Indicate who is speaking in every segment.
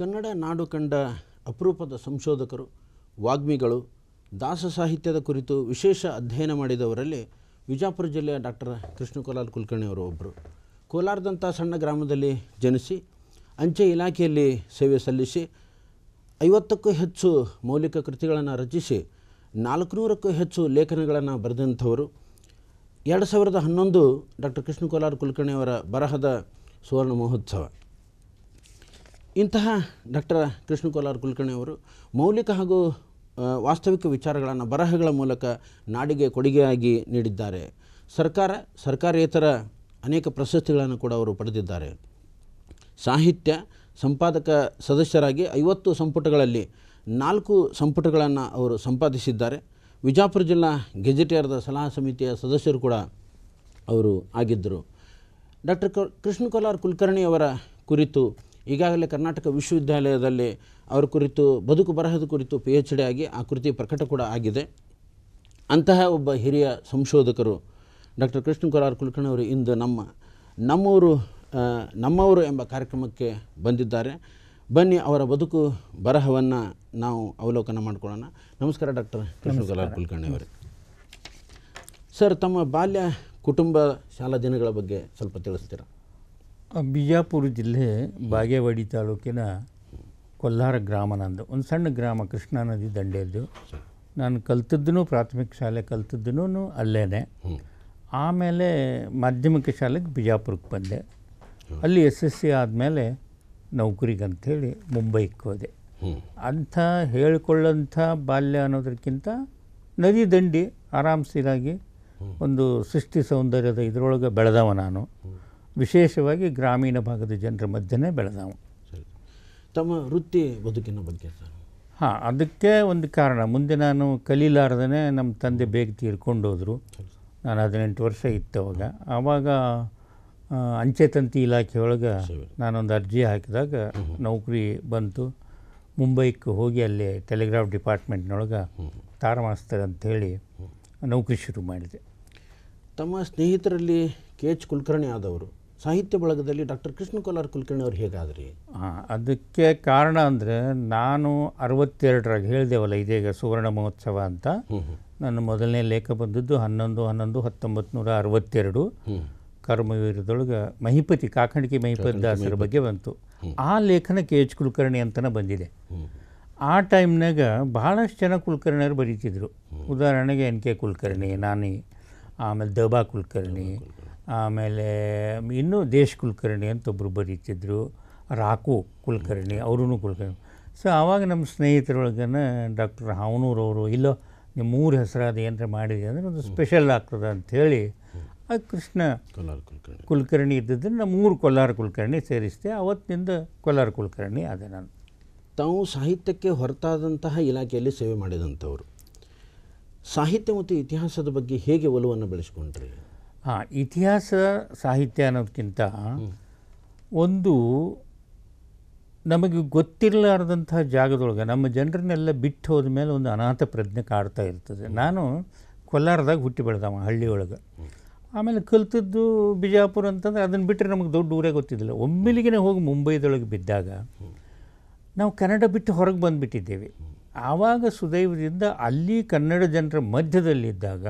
Speaker 1: ಕನ್ನಡ ನಾಡು ಕಂಡ ಅಪರೂಪದ ಸಂಶೋಧಕರು ವಾಗ್ಮಿಗಳು ದಾಸ ಸಾಹಿತ್ಯದ ಕುರಿತು ವಿಶೇಷ ಅಧ್ಯಯನ ಮಾಡಿದವರಲ್ಲಿ ವಿಜಾಪುರ ಜಿಲ್ಲೆಯ ಡಾಕ್ಟರ್ ಕೃಷ್ಣ ಕೋಲಾರ ಕುಲಕರ್ಣಿಯವರು ಒಬ್ಬರು ಕೋಲಾರದಂಥ ಸಣ್ಣ ಗ್ರಾಮದಲ್ಲಿ ಜನಿಸಿ ಅಂಚೆ ಇಲಾಖೆಯಲ್ಲಿ ಸೇವೆ ಸಲ್ಲಿಸಿ ಐವತ್ತಕ್ಕೂ ಹೆಚ್ಚು ಮೌಲಿಕ ಕೃತಿಗಳನ್ನು ರಚಿಸಿ ನಾಲ್ಕುನೂರಕ್ಕೂ ಹೆಚ್ಚು ಲೇಖನಗಳನ್ನು ಬರೆದಂಥವರು ಎರಡು ಸಾವಿರದ ಹನ್ನೊಂದು ಡಾಕ್ಟರ್ ಕೃಷ್ಣ ಕೋಲಾರ್ ಕುಲಕರ್ಣಿಯವರ ಬರಹದ ಸುವರ್ಣ ಮಹೋತ್ಸವ ಇಂತಹ ಡಾಕ್ಟರ್ ಕೃಷ್ಣ ಕೋಲಾರ್ ಕುಲಕರ್ಣಿ ಅವರು ಮೌಲಿಕ ಹಾಗೂ ವಾಸ್ತವಿಕ ವಿಚಾರಗಳನ್ನು ಬರಹಗಳ ಮೂಲಕ ನಾಡಿಗೆ ಕೊಡುಗೆಯಾಗಿ ನೀಡಿದ್ದಾರೆ ಸರ್ಕಾರ ಸರ್ಕಾರೇತರ ಅನೇಕ ಪ್ರಶಸ್ತಿಗಳನ್ನು ಕೂಡ ಅವರು ಪಡೆದಿದ್ದಾರೆ ಸಾಹಿತ್ಯ ಸಂಪಾದಕ ಸದಸ್ಯರಾಗಿ ಐವತ್ತು ಸಂಪುಟಗಳಲ್ಲಿ ನಾಲ್ಕು ಸಂಪುಟಗಳನ್ನು ಅವರು ಸಂಪಾದಿಸಿದ್ದಾರೆ ವಿಜಾಪುರ ಜಿಲ್ಲಾ ಗೆಜೆಟಿಯರ್ದ ಸಲಹಾ ಸಮಿತಿಯ ಸದಸ್ಯರು ಕೂಡ ಅವರು ಆಗಿದ್ದರು ಡಾಕ್ಟರ್ ಕೃಷ್ಣ ಕೋಲಾರ್ ಕುಲಕರ್ಣಿಯವರ ಕುರಿತು ಈಗಾಗಲೇ ಕರ್ನಾಟಕ ವಿಶ್ವವಿದ್ಯಾಲಯದಲ್ಲಿ ಅವರ ಕುರಿತು ಬದುಕು ಬರಹದ ಕುರಿತು ಪಿ ಎಚ್ ಡಿ ಆಗಿ ಆ ಕೃತಿ ಪ್ರಕಟ ಕೂಡ ಆಗಿದೆ ಅಂತಹ ಒಬ್ಬ ಹಿರಿಯ ಸಂಶೋಧಕರು ಡಾಕ್ಟರ್ ಕೃಷ್ಣ ಕುರಾರ್ ಕುಲಕರ್ಣಿ ಅವರು ಇಂದು ನಮ್ಮ ನಮ್ಮೂರು ನಮ್ಮವರು ಎಂಬ ಕಾರ್ಯಕ್ರಮಕ್ಕೆ ಬಂದಿದ್ದಾರೆ ಬನ್ನಿ ಅವರ ಬದುಕು ಬರಹವನ್ನು ನಾವು ಅವಲೋಕನ ಮಾಡಿಕೊಳ್ಳೋಣ ನಮಸ್ಕಾರ ಡಾಕ್ಟರ್ ಕೃಷ್ಣ ಕಲಾರ್ ಕುಲಕರ್ಣಿ ಸರ್ ತಮ್ಮ ಬಾಲ್ಯ ಕುಟುಂಬ ಶಾಲಾ ದಿನಗಳ ಬಗ್ಗೆ ಸ್ವಲ್ಪ ತಿಳಿಸ್ತೀರಾ
Speaker 2: ಬಿಜಾಪುರ ಜಿಲ್ಲೆ ಬಾಗೇವಾಡಿ ತಾಲೂಕಿನ ಕೊಲ್ಲಾರ ಗ್ರಾಮ ನಂದು ಒಂದು ಸಣ್ಣ ಗ್ರಾಮ ಕೃಷ್ಣಾ ನದಿ ದಂಡೆಯದು ನಾನು ಕಲ್ತದ್ದು ಪ್ರಾಥಮಿಕ ಶಾಲೆ ಕಲ್ತದ್ದೂ ಅಲ್ಲೇ ಆಮೇಲೆ ಮಾಧ್ಯಮಿಕ ಶಾಲೆಗೆ ಬಿಜಾಪುರಕ್ಕೆ ಬಂದೆ ಅಲ್ಲಿ ಎಸ್ ಎಸ್ ಸಿ ಆದಮೇಲೆ ನೌಕರಿಗಂಥೇಳಿ ಮುಂಬೈಗೆ ಹೋದೆ ಅಂಥ ಹೇಳ್ಕೊಳ್ಳೋಂಥ ಬಾಲ್ಯ ಅನ್ನೋದಕ್ಕಿಂತ ನದಿ ದಂಡಿ ಆರಾಮ್ಸಿರಾಗಿ ಒಂದು ಸೃಷ್ಟಿ ಸೌಂದರ್ಯದ ಇದರೊಳಗೆ ಬೆಳೆದವ ನಾನು ವಿಶೇಷವಾಗಿ ಗ್ರಾಮೀಣ ಭಾಗದ ಜನರ ಮಧ್ಯೆ ಬೆಳೆದವು
Speaker 1: ತಮ್ಮ ವೃತ್ತಿ ಬದುಕಿನ ಬಗ್ಗೆ ಸರ್
Speaker 2: ಹಾಂ ಅದಕ್ಕೆ ಒಂದು ಕಾರಣ ಮುಂದೆ ನಾನು ಕಲೀಲಾರ್ದೇ ನಮ್ಮ ತಂದೆ ಬೇಗ ತೀರ್ಕೊಂಡೋದ್ರು ನಾನು ಹದಿನೆಂಟು ವರ್ಷ ಇತ್ತು ಅವಾಗ ಆವಾಗ ಅಂಚೆ ತಂತಿ ಇಲಾಖೆಯೊಳಗೆ ನಾನೊಂದು ಅರ್ಜಿ ಹಾಕಿದಾಗ ನೌಕರಿ ಬಂತು ಮುಂಬೈಗೆ ಹೋಗಿ ಅಲ್ಲಿ ಟೆಲಿಗ್ರಾಫ್ ಡಿಪಾರ್ಟ್ಮೆಂಟ್ನೊಳಗೆ ತಾರ ಅಂತ ಅಂಥೇಳಿ ನೌಕರಿ ಶುರು ಮಾಡಿದೆ
Speaker 1: ತಮ್ಮ ಸ್ನೇಹಿತರಲ್ಲಿ ಕೆ ಎಚ್ ಕುಲಕರ್ಣಿ ಆದವರು ಸಾಹಿತ್ಯ ಬಳಗದಲ್ಲಿ ಡಾಕ್ಟರ್ ಕೃಷ್ಣ ಕೋಲಾರ್ ಕುಲಕರ್ಣಿ ಅವರು ಹೇಗಾದ್ರಿ
Speaker 2: ಅದಕ್ಕೆ ಕಾರಣ ಅಂದರೆ ನಾನು ಅರವತ್ತೆರಡರಾಗಿ ಹೇಳಿದೆವಲ್ಲ ಇದೀಗ ಸುವರ್ಣ ಮಹೋತ್ಸವ ಅಂತ ನನ್ನ ಮೊದಲನೇ ಲೇಖ ಬಂದದ್ದು ಹನ್ನೊಂದು ಹನ್ನೊಂದು ಹತ್ತೊಂಬತ್ತು ನೂರ ಅರವತ್ತೆರಡು ಕರ್ಮವೀರದೊಳಗೆ ಮಹಿಪತಿ ಕಾಕಣಿಕೆ ಮಹಿಪತಿ ದಾಸರ ಬಗ್ಗೆ ಬಂತು ಆ ಲೇಖನ ಕೆ ಎಚ್ ಕುಲಕರ್ಣಿ ಅಂತಲೇ ಬಂದಿದೆ ಆ ಟೈಮ್ನಾಗ ಭಾಳಷ್ಟು ಜನ ಕುಲಕರ್ಣಿಯರು ಬರೀತಿದ್ರು ಉದಾಹರಣೆಗೆ ಎನ್ ಕೆ ಕುಲಕರ್ಣಿ ನಾನಿ ಆಮೇಲೆ ದಬಾ ಕುಲಕರ್ಣಿ ಆಮೇಲೆ ಇನ್ನೂ ದೇಶ್ ಕುಲಕರ್ಣಿ ಅಂತ ಒಬ್ಬರು ಬರೀತಿದ್ರು ರಾಕು ಕುಲಕರ್ಣಿ ಅವರೂ ಕುಲಕರ್ಣಿ ಸೊ ಆವಾಗ ನಮ್ಮ ಸ್ನೇಹಿತರೊಳಗನ ಡಾಕ್ಟರ್ ಹಾವನೂರವರು ಇಲ್ಲೋ ನಿಮ್ಮ ಮೂರು ಹೆಸರಾದ ಏನರ ಮಾಡಿದೆ ಅಂದರೆ ಒಂದು ಸ್ಪೆಷಲ್ ಆಗ್ತದೆ ಅಂಥೇಳಿ ಆ ಕೃಷ್ಣ ಕೋಲಾರ ಕುಲಕರ್ಣಿ ಕುಲಕರ್ಣಿ ಇದ್ದಿದ್ದರೆ ನಮ್ಮ ಮೂರು ಕೊಲ್ಲಾರ ಕುಲಕರ್ಣಿ ಸೇರಿಸಿದೆ ಅವತ್ತಿನಿಂದ ಕೊಲ್ಲಾರ ಕುಲಕರ್ಣಿ ಅದೇ ನಾನು ತಾವು ಸಾಹಿತ್ಯಕ್ಕೆ ಹೊರತಾದಂತಹ ಇಲಾಖೆಯಲ್ಲಿ ಸೇವೆ ಮಾಡಿದಂಥವರು ಸಾಹಿತ್ಯ ಮತ್ತು ಇತಿಹಾಸದ ಬಗ್ಗೆ ಹೇಗೆ ಒಲವನ್ನು ಬೆಳೆಸ್ಕೊಂಡ್ರಿ ಹಾಂ ಇತಿಹಾಸ ಸಾಹಿತ್ಯ ಅನ್ನೋದಕ್ಕಿಂತ ಒಂದು ನಮಗೆ ಗೊತ್ತಿರಲಾರ್ದಂಥ ಜಾಗದೊಳಗೆ ನಮ್ಮ ಜನರನ್ನೆಲ್ಲ ಬಿಟ್ಟು ಹೋದ ಮೇಲೆ ಒಂದು ಅನಾಥ ಪ್ರಜ್ಞೆ ಕಾಡ್ತಾ ಇರ್ತದೆ ನಾನು ಕೋಲಾರದಾಗ ಹುಟ್ಟಿ ಬೆಳೆದವ ಹಳ್ಳಿಯೊಳಗೆ ಆಮೇಲೆ ಕಲ್ತದ್ದು ಬಿಜಾಪುರ ಅಂತಂದರೆ ಅದನ್ನು ಬಿಟ್ಟರೆ ನಮಗೆ ದೊಡ್ಡ ಊರೇ ಗೊತ್ತಿದ್ದಿಲ್ಲ ಒಮ್ಮಿಲಿಗೆ ಹೋಗಿ ಮುಂಬೈದೊಳಗೆ ಬಿದ್ದಾಗ ನಾವು ಕನ್ನಡ ಬಿಟ್ಟು ಹೊರಗೆ ಬಂದುಬಿಟ್ಟಿದ್ದೇವೆ ಆವಾಗ ಸುದೈವದಿಂದ ಅಲ್ಲಿ ಕನ್ನಡ ಜನರ ಮಧ್ಯದಲ್ಲಿದ್ದಾಗ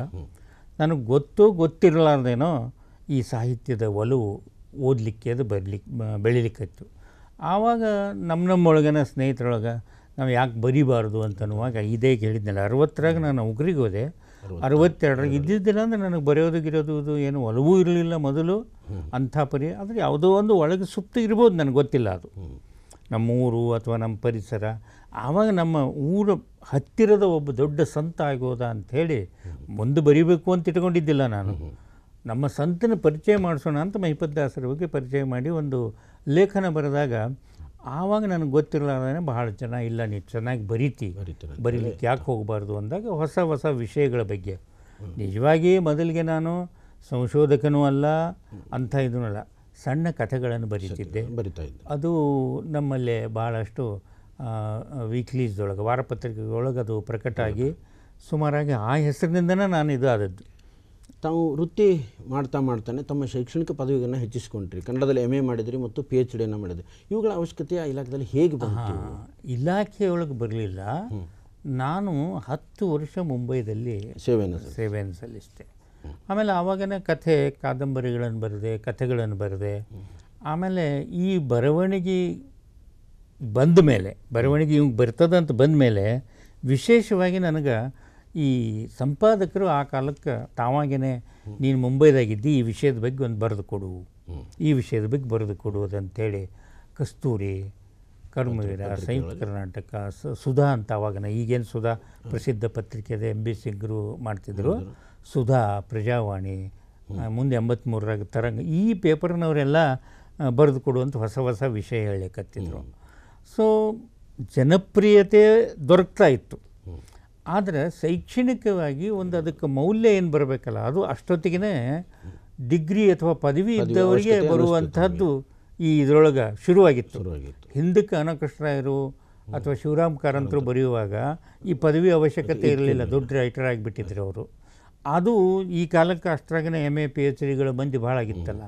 Speaker 2: ನನಗೆ ಗೊತ್ತು ಗೊತ್ತಿರಲಾರ್ದೇನೋ ಈ ಸಾಹಿತ್ಯದ ಒಲವು ಓದಲಿಕ್ಕೆ ಅದು ಬರಲಿಕ್ಕೆ ಬೆಳಿಲಿಕ್ಕಿತ್ತು ಆವಾಗ ನಮ್ಮ ನಮ್ಮೊಳಗನ ಸ್ನೇಹಿತರೊಳಗೆ ನಾವು ಯಾಕೆ ಬರಿಬಾರ್ದು ಅಂತನ್ನುವಾಗ ಇದೇ ಕೇಳಿದ್ನಲ್ಲ ಅರವತ್ತರಾಗ ನಾನು ಉಗ್ರಿಗೆ ಹೋದೆ ಅರವತ್ತೆರಡರಾಗ ಇದ್ದಿದ್ದಿಲ್ಲ ಅಂದರೆ ನನಗೆ ಬರೆಯೋದಕ್ಕಿರೋದು ಇರೋದು ಏನು ಒಲವೂ ಇರಲಿಲ್ಲ ಮೊದಲು ಅಂಥ ಪರಿ ಆದರೆ ಯಾವುದೋ ಒಂದು ಒಳಗೆ ಸುಪ್ತ ಇರ್ಬೋದು ನನಗೆ ಗೊತ್ತಿಲ್ಲ ಅದು ನಮ್ಮ ಊರು ಅಥವಾ ನಮ್ಮ ಪರಿಸರ ಆವಾಗ ನಮ್ಮ ಊರ ಹತ್ತಿರದ ಒಬ್ಬ ದೊಡ್ಡ ಸಂತ ಆಗೋದ ಅಂಥೇಳಿ ಮುಂದೆ ಬರಿಬೇಕು ಅಂತ ಇಟ್ಕೊಂಡಿದ್ದಿಲ್ಲ ನಾನು ನಮ್ಮ ಸಂತನ ಪರಿಚಯ ಮಾಡಿಸೋಣ ಅಂತ ಮಹಿಪದ್ದಾಸರ ಬಗ್ಗೆ ಪರಿಚಯ ಮಾಡಿ ಒಂದು ಲೇಖನ ಬರೆದಾಗ ಆವಾಗ ನನಗೆ ಗೊತ್ತಿರಲಾರ್ದೇ ಬಹಳ ಜನ ಇಲ್ಲ ನೀನು ಚೆನ್ನಾಗಿ ಬರೀತಿ ಬರೀಲಿಕ್ಕೆ ಯಾಕೆ ಹೋಗಬಾರ್ದು ಅಂದಾಗ ಹೊಸ ಹೊಸ ವಿಷಯಗಳ ಬಗ್ಗೆ ನಿಜವಾಗಿ ಮೊದಲಿಗೆ ನಾನು ಸಂಶೋಧಕನೂ ಅಲ್ಲ ಅಂಥ ಇದನ್ನೂ ಅಲ್ಲ ಸಣ್ಣ ಕಥೆಗಳನ್ನು ಬರೀತಿದ್ದೆ ಬರಿತಾ ಅದು ನಮ್ಮಲ್ಲೇ ಭಾಳಷ್ಟು ವೀಕ್ಲೀಸ್ದೊಳಗೆ ವಾರಪತ್ರಿಕೆಗಳೊಳಗೆ ಅದು ಪ್ರಕಟ ಆಗಿ ಸುಮಾರಾಗಿ ಆ ಹೆಸರಿನಿಂದನೇ ನಾನು ಇದು ಆದದ್ದು ತಾವು ವೃತ್ತಿ ಮಾಡ್ತಾ ಮಾಡ್ತಾನೆ ತಮ್ಮ ಶೈಕ್ಷಣಿಕ ಪದವಿಗಳನ್ನು
Speaker 1: ಹೆಚ್ಚಿಸ್ಕೊಂಡ್ರಿ ಕನ್ನಡದಲ್ಲಿ ಎಮ್ ಎ ಮಾಡಿದ್ರಿ ಮತ್ತು ಪಿ ಎಚ್ ಡಿಯನ್ನು ಮಾಡಿದ್ರಿ
Speaker 2: ಇವುಗಳ ಅವಶ್ಯಕತೆ
Speaker 1: ಆ ಇಲಾಖೆಯಲ್ಲಿ ಹೇಗೆ ಬಂತು
Speaker 2: ಇಲಾಖೆಯೊಳಗೆ ಬರಲಿಲ್ಲ ನಾನು ಹತ್ತು ವರ್ಷ ಮುಂಬೈದಲ್ಲಿ ಸೇವೆಯನ್ನು ಸೇವೆಯನ್ನು ಸಲ್ಲಿಸಿದೆ ಆಮೇಲೆ ಆವಾಗನೇ ಕಥೆ ಕಾದಂಬರಿಗಳನ್ನು ಬರೆದೆ ಕಥೆಗಳನ್ನು ಬರೆದೆ ಆಮೇಲೆ ಈ ಬರವಣಿಗೆ ಬಂದ ಮೇಲೆ ಬರವಣಿಗೆ ಇವಂಗೆ ಅಂತ ಬಂದ ಮೇಲೆ ವಿಶೇಷವಾಗಿ ನನಗೆ ಈ ಸಂಪಾದಕರು ಆ ಕಾಲಕ್ಕೆ ತಾವಾಗೇ ನೀನು ಮುಂಬೈದಾಗಿದ್ದು ಈ ವಿಷಯದ ಬಗ್ಗೆ ಒಂದು ಬರೆದು ಕೊಡು ಈ ವಿಷಯದ ಬಗ್ಗೆ ಬರೆದು ಕೊಡುವುದು ಕಸ್ತೂರಿ ಕರ್ಮವೀರ ಸಂಯುಕ್ತ ಕರ್ನಾಟಕ ಸುಧಾ ಅಂತ ನಾ ಈಗೇನು ಸುಧಾ ಪ್ರಸಿದ್ಧ ಪತ್ರಿಕೆ ಇದೆ ಎಂ ಬಿ ಸಿಂಗ್ರು ಮಾಡ್ತಿದ್ರು ಸುಧಾ ಪ್ರಜಾವಾಣಿ ಮುಂದೆ ಎಂಬತ್ತ್ಮೂರರಾಗ ತರಂಗ ಈ ಪೇಪರ್ನವರೆಲ್ಲ ಬರೆದು ಕೊಡುವಂಥ ಹೊಸ ಹೊಸ ವಿಷಯ ಹೇಳಕತ್ತಿದ್ರು ಸೊ ಜನಪ್ರಿಯತೆ ದೊರಕ್ತಾ ಇತ್ತು ಆದರೆ ಶೈಕ್ಷಣಿಕವಾಗಿ ಒಂದು ಅದಕ್ಕೆ ಮೌಲ್ಯ ಏನು ಬರಬೇಕಲ್ಲ ಅದು ಅಷ್ಟೊತ್ತಿಗೆ ಡಿಗ್ರಿ ಅಥವಾ ಪದವಿ ಇದ್ದವರಿಗೆ ಬರುವಂಥದ್ದು ಈ ಇದರೊಳಗೆ ಶುರುವಾಗಿತ್ತು ಹಿಂದಕ್ಕೆ ಅನಕೃಷ್ಣರಾಯರು ಅಥವಾ ಶಿವರಾಮ್ ಕಾರಂತರು ಬರೆಯುವಾಗ ಈ ಪದವಿ ಅವಶ್ಯಕತೆ ಇರಲಿಲ್ಲ ದೊಡ್ಡ ರೈಟರ್ ಆಗಿಬಿಟ್ಟಿದ್ರು ಅವರು ಅದು ಈ ಕಾಲಕ್ಕೆ ಅಷ್ಟರಾಗನೇ ಎಮ್ ಎ ಪಿ ಎಚ್ ಡಿಗಳು ಮಂದಿ ಭಾಳ ಆಗಿತ್ತಲ್ಲ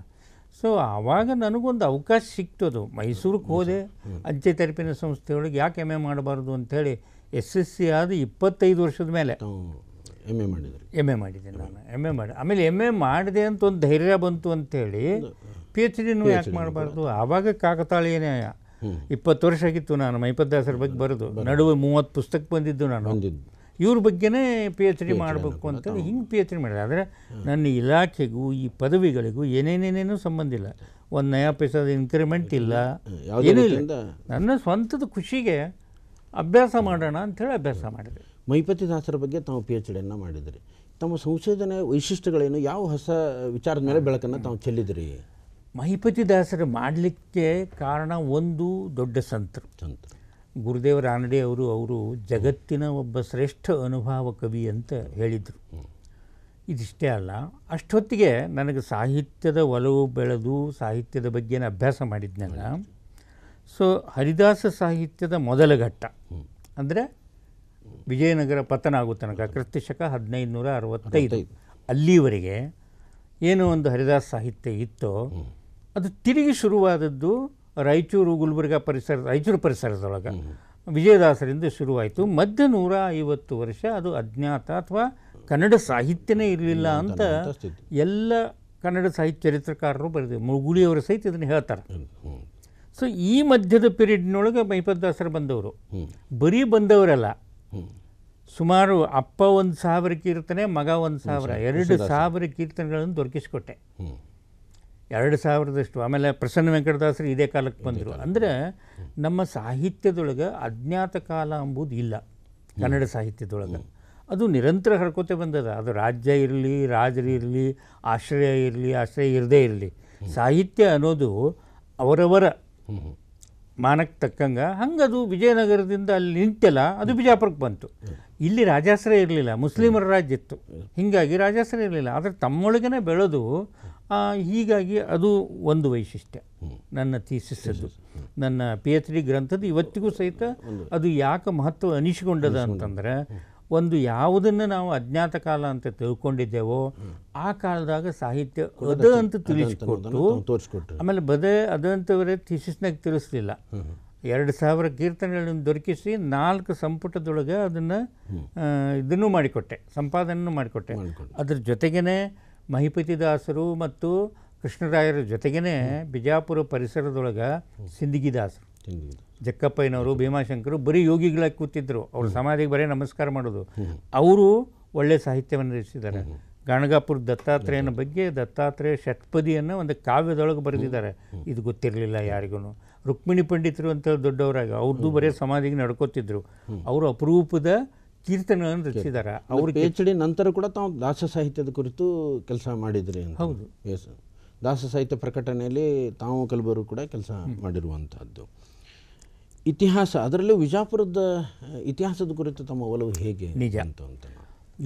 Speaker 2: ಸೊ ಆವಾಗ ನನಗೊಂದು ಅವಕಾಶ ಸಿಕ್ತದು ಮೈಸೂರಿಗೆ ಹೋದೆ ಅಂಚೆ ತೆರಪಿನ ಸಂಸ್ಥೆಯೊಳಗೆ ಯಾಕೆ ಎಮ್ ಎ ಮಾಡಬಾರ್ದು ಅಂಥೇಳಿ ಎಸ್ ಎಸ್ ಸಿ ಆದ ಇಪ್ಪತ್ತೈದು ವರ್ಷದ ಮೇಲೆ ಎಮ್ ಎ ಮಾಡಿದ್ರು ಎಮ್ ಎ ಮಾಡಿದೆ ನಾನು ಎಮ್ ಎ ಮಾಡಿ ಆಮೇಲೆ ಎಮ್ ಎ ಮಾಡಿದೆ ಅಂತ ಒಂದು ಧೈರ್ಯ ಬಂತು ಅಂಥೇಳಿ ಪಿ ಎಚ್ ಡಿನೂ ಯಾಕೆ ಮಾಡಬಾರ್ದು ಆವಾಗ ಏನೇ ಇಪ್ಪತ್ತು ವರ್ಷ ಆಗಿತ್ತು ನಾನು ಮೈಪದ್ದಾಸರ ಬಗ್ಗೆ ಬರೆದು ನಡುವೆ ಮೂವತ್ತು ಪುಸ್ತಕ ಬಂದಿದ್ದು ನಾನು ಇವ್ರ ಬಗ್ಗೆನೇ ಪಿ ಎಚ್ ಡಿ ಮಾಡಬೇಕು ಅಂತೇಳಿ ಹಿಂಗೆ ಪಿ ಎಚ್ ಡಿ ಮಾಡಿದೆ ಆದರೆ ನನ್ನ ಇಲಾಖೆಗೂ ಈ ಪದವಿಗಳಿಗೂ ಏನೇನೇನೇನೂ ಸಂಬಂಧ ಇಲ್ಲ ಒಂದು ನಯಾ ಪೈಸಾದ ಇನ್ಕ್ರಿಮೆಂಟ್ ಇಲ್ಲ ಏನೂ ಇಲ್ಲ ನನ್ನ ಸ್ವಂತದ ಖುಷಿಗೆ ಅಭ್ಯಾಸ ಮಾಡೋಣ ಅಂಥೇಳಿ ಅಭ್ಯಾಸ ಮಾಡಿದೆ
Speaker 1: ಮೈಪತಿ ದಾಸರ ಬಗ್ಗೆ ತಾವು ಪಿ ಎಚ್ ಡಿಯನ್ನು ಮಾಡಿದ್ರಿ ತಮ್ಮ ಸಂಶೋಧನೆ ವೈಶಿಷ್ಟ್ಯಗಳೇನು ಯಾವ ಹೊಸ ವಿಚಾರದ ಮೇಲೆ ಬೆಳಕನ್ನು ತಾವು ಚೆಲ್ಲಿದಿರಿ
Speaker 2: ಮಹಿಪತಿ ದಾಸರು ಮಾಡಲಿಕ್ಕೆ ಕಾರಣ ಒಂದು ದೊಡ್ಡ ಸಂತ್ರ ಸಂತರು ಗುರುದೇವ ರಾನಡೆ ಅವರು ಅವರು ಜಗತ್ತಿನ ಒಬ್ಬ ಶ್ರೇಷ್ಠ ಅನುಭವ ಕವಿ ಅಂತ ಹೇಳಿದರು ಇದಿಷ್ಟೇ ಅಲ್ಲ ಅಷ್ಟೊತ್ತಿಗೆ ನನಗೆ ಸಾಹಿತ್ಯದ ಒಲವು ಬೆಳೆದು ಸಾಹಿತ್ಯದ ಬಗ್ಗೆ ಅಭ್ಯಾಸ ಮಾಡಿದ್ನಲ್ಲ ಸೊ ಹರಿದಾಸ ಸಾಹಿತ್ಯದ ಮೊದಲ ಘಟ್ಟ ಅಂದರೆ ವಿಜಯನಗರ ಪತನ ಆಗೋ ತನಕ ಕ್ರಿಸ್ತಶಕ ಹದಿನೈದು ನೂರ ಅರವತ್ತೈದು ಅಲ್ಲಿವರೆಗೆ ಏನೋ ಒಂದು ಹರಿದಾಸ ಸಾಹಿತ್ಯ ಇತ್ತೋ ಅದು ತಿರುಗಿ ಶುರುವಾದದ್ದು ರಾಯಚೂರು ಗುಲ್ಬರ್ಗಾ ಪರಿಸರ ರಾಯಚೂರು ಪರಿಸರದೊಳಗೆ ವಿಜಯದಾಸರಿಂದ ಶುರುವಾಯಿತು ಮಧ್ಯ ನೂರ ಐವತ್ತು ವರ್ಷ ಅದು ಅಜ್ಞಾತ ಅಥವಾ ಕನ್ನಡ ಸಾಹಿತ್ಯನೇ ಇರಲಿಲ್ಲ ಅಂತ ಎಲ್ಲ ಕನ್ನಡ ಸಾಹಿತ್ಯ ಚರಿತ್ರಕಾರರು ಬರೆದಿದ್ದಾರೆ ಮುಗುಳಿಯವರು ಸಹಿತ ಇದನ್ನು ಹೇಳ್ತಾರೆ ಸೊ ಈ ಮಧ್ಯದ ಪೀರಿಯಡ್ನೊಳಗೆ ಮಹಿಪದ್ದಾಸರು ಬಂದವರು ಬರೀ ಬಂದವರಲ್ಲ ಸುಮಾರು ಅಪ್ಪ ಒಂದು ಸಾವಿರ ಕೀರ್ತನೆ ಮಗ ಒಂದು ಸಾವಿರ ಎರಡು ಸಾವಿರ ಕೀರ್ತನೆಗಳನ್ನು ದೊರಕಿಸಿಕೊಟ್ಟೆ ಎರಡು ಸಾವಿರದಷ್ಟು ಆಮೇಲೆ ಪ್ರಸನ್ನ ವೆಂಕಟದಾಸರು ಇದೇ ಕಾಲಕ್ಕೆ ಬಂದರು ಅಂದರೆ ನಮ್ಮ ಸಾಹಿತ್ಯದೊಳಗೆ ಅಜ್ಞಾತ ಕಾಲ ಅಂಬುದು ಇಲ್ಲ ಕನ್ನಡ ಸಾಹಿತ್ಯದೊಳಗೆ ಅದು ನಿರಂತರ ಹರ್ಕೋತೆ ಬಂದದ ಅದು ರಾಜ್ಯ ಇರಲಿ ರಾಜರು ಇರಲಿ ಆಶ್ರಯ ಇರಲಿ ಆಶ್ರಯ ಇರದೇ ಇರಲಿ ಸಾಹಿತ್ಯ ಅನ್ನೋದು ಅವರವರ ಮಾನಕ್ಕೆ ತಕ್ಕಂಗೆ ಹಂಗೆ ಅದು ವಿಜಯನಗರದಿಂದ ಅಲ್ಲಿ ನಿಂತೆಲ್ಲ ಅದು ಬಿಜಾಪುರಕ್ಕೆ ಬಂತು ಇಲ್ಲಿ ರಾಜಾಶ್ರಯ ಇರಲಿಲ್ಲ ಮುಸ್ಲಿಮರ ರಾಜ್ಯ ಇತ್ತು ಹೀಗಾಗಿ ರಾಜಾಶ್ರಯ ಇರಲಿಲ್ಲ ಆದರೆ ತಮ್ಮೊಳಗೇ ಬೆಳೆದು ಹೀಗಾಗಿ ಅದು ಒಂದು ವೈಶಿಷ್ಟ್ಯ ನನ್ನ ತೀಸಿಸದು ನನ್ನ ಪಿ ಎಚ್ ಡಿ ಗ್ರಂಥದ ಇವತ್ತಿಗೂ ಸಹಿತ ಅದು ಯಾಕೆ ಮಹತ್ವ ಅನಿಸಿಕೊಂಡದ ಅಂತಂದರೆ ಒಂದು ಯಾವುದನ್ನು ನಾವು ಅಜ್ಞಾತ ಕಾಲ ಅಂತ ತಿಳ್ಕೊಂಡಿದ್ದೇವೋ ಆ ಕಾಲದಾಗ ಸಾಹಿತ್ಯ ಅದ ಅಂತ ತಿಳಿಸ್ಕೊಟ್ಟು ಆಮೇಲೆ ಬದೇ ಅದಂತವರೇ ತೀಸಿಸ್ನಾಗ ತಿಳಿಸ್ಲಿಲ್ಲ ಎರಡು ಸಾವಿರ ಕೀರ್ತನೆಗಳನ್ನು ದೊರಕಿಸಿ ನಾಲ್ಕು ಸಂಪುಟದೊಳಗೆ ಅದನ್ನು ಇದನ್ನು ಮಾಡಿಕೊಟ್ಟೆ ಸಂಪಾದನೆ ಮಾಡಿಕೊಟ್ಟೆ ಅದ್ರ ಜೊತೆಗೇ ಮಹಿಪತಿದಾಸರು ಮತ್ತು ಕೃಷ್ಣರಾಯರ ಜೊತೆಗೇ ಬಿಜಾಪುರ ಪರಿಸರದೊಳಗೆ ಸಿಂದಗಿದಾಸರು ಜಕ್ಕಪ್ಪಯ್ಯನವರು ಭೀಮಾಶಂಕರು ಬರೀ ಯೋಗಿಗಳಾಗಿ ಕೂತಿದ್ದರು ಅವ್ರ ಸಮಾಧಿಗೆ ಬರೀ ನಮಸ್ಕಾರ ಮಾಡೋದು ಅವರು ಒಳ್ಳೆಯ ಸಾಹಿತ್ಯವನ್ನು ರಚಿಸಿದ್ದಾರೆ ಗಾಣಗಾಪುರ ದತ್ತಾತ್ರೇಯನ ಬಗ್ಗೆ ದತ್ತಾತ್ರೇಯ ಷಟ್ಪದಿಯನ್ನು ಒಂದು ಕಾವ್ಯದೊಳಗೆ ಬರೆದಿದ್ದಾರೆ ಇದು ಗೊತ್ತಿರಲಿಲ್ಲ ಯಾರಿಗೂ ರುಕ್ಮಿಣಿ ಪಂಡಿತರು ಅಂತ ದೊಡ್ಡವರಾಗ ಅವ್ರದ್ದು ಬರೀ ಸಮಾಧಿಗೆ ನಡ್ಕೋತಿದ್ರು ಅವರು ಅಪರೂಪದ ಕೀರ್ತನೆಗಳನ್ನು ರಚಿಸಿದ್ದಾರೆ ಅವರು ಪಿ ಎಚ್ ಡಿ ನಂತರ ಕೂಡ
Speaker 1: ತಾವು ದಾಸ ಸಾಹಿತ್ಯದ ಕುರಿತು ಕೆಲಸ ಮಾಡಿದ್ರಿ ಹೌದು ಎಸ್ ದಾಸ ಸಾಹಿತ್ಯ ಪ್ರಕಟಣೆಯಲ್ಲಿ ತಾವು ಕಲಬರು ಕೂಡ ಕೆಲಸ ಮಾಡಿರುವಂತಹದ್ದು ಇತಿಹಾಸ ಅದರಲ್ಲೂ
Speaker 2: ವಿಜಾಪುರದ ಇತಿಹಾಸದ ಕುರಿತು ತಮ್ಮ ಒಲವು ಹೇಗೆ ನಿಜ ಅಂತ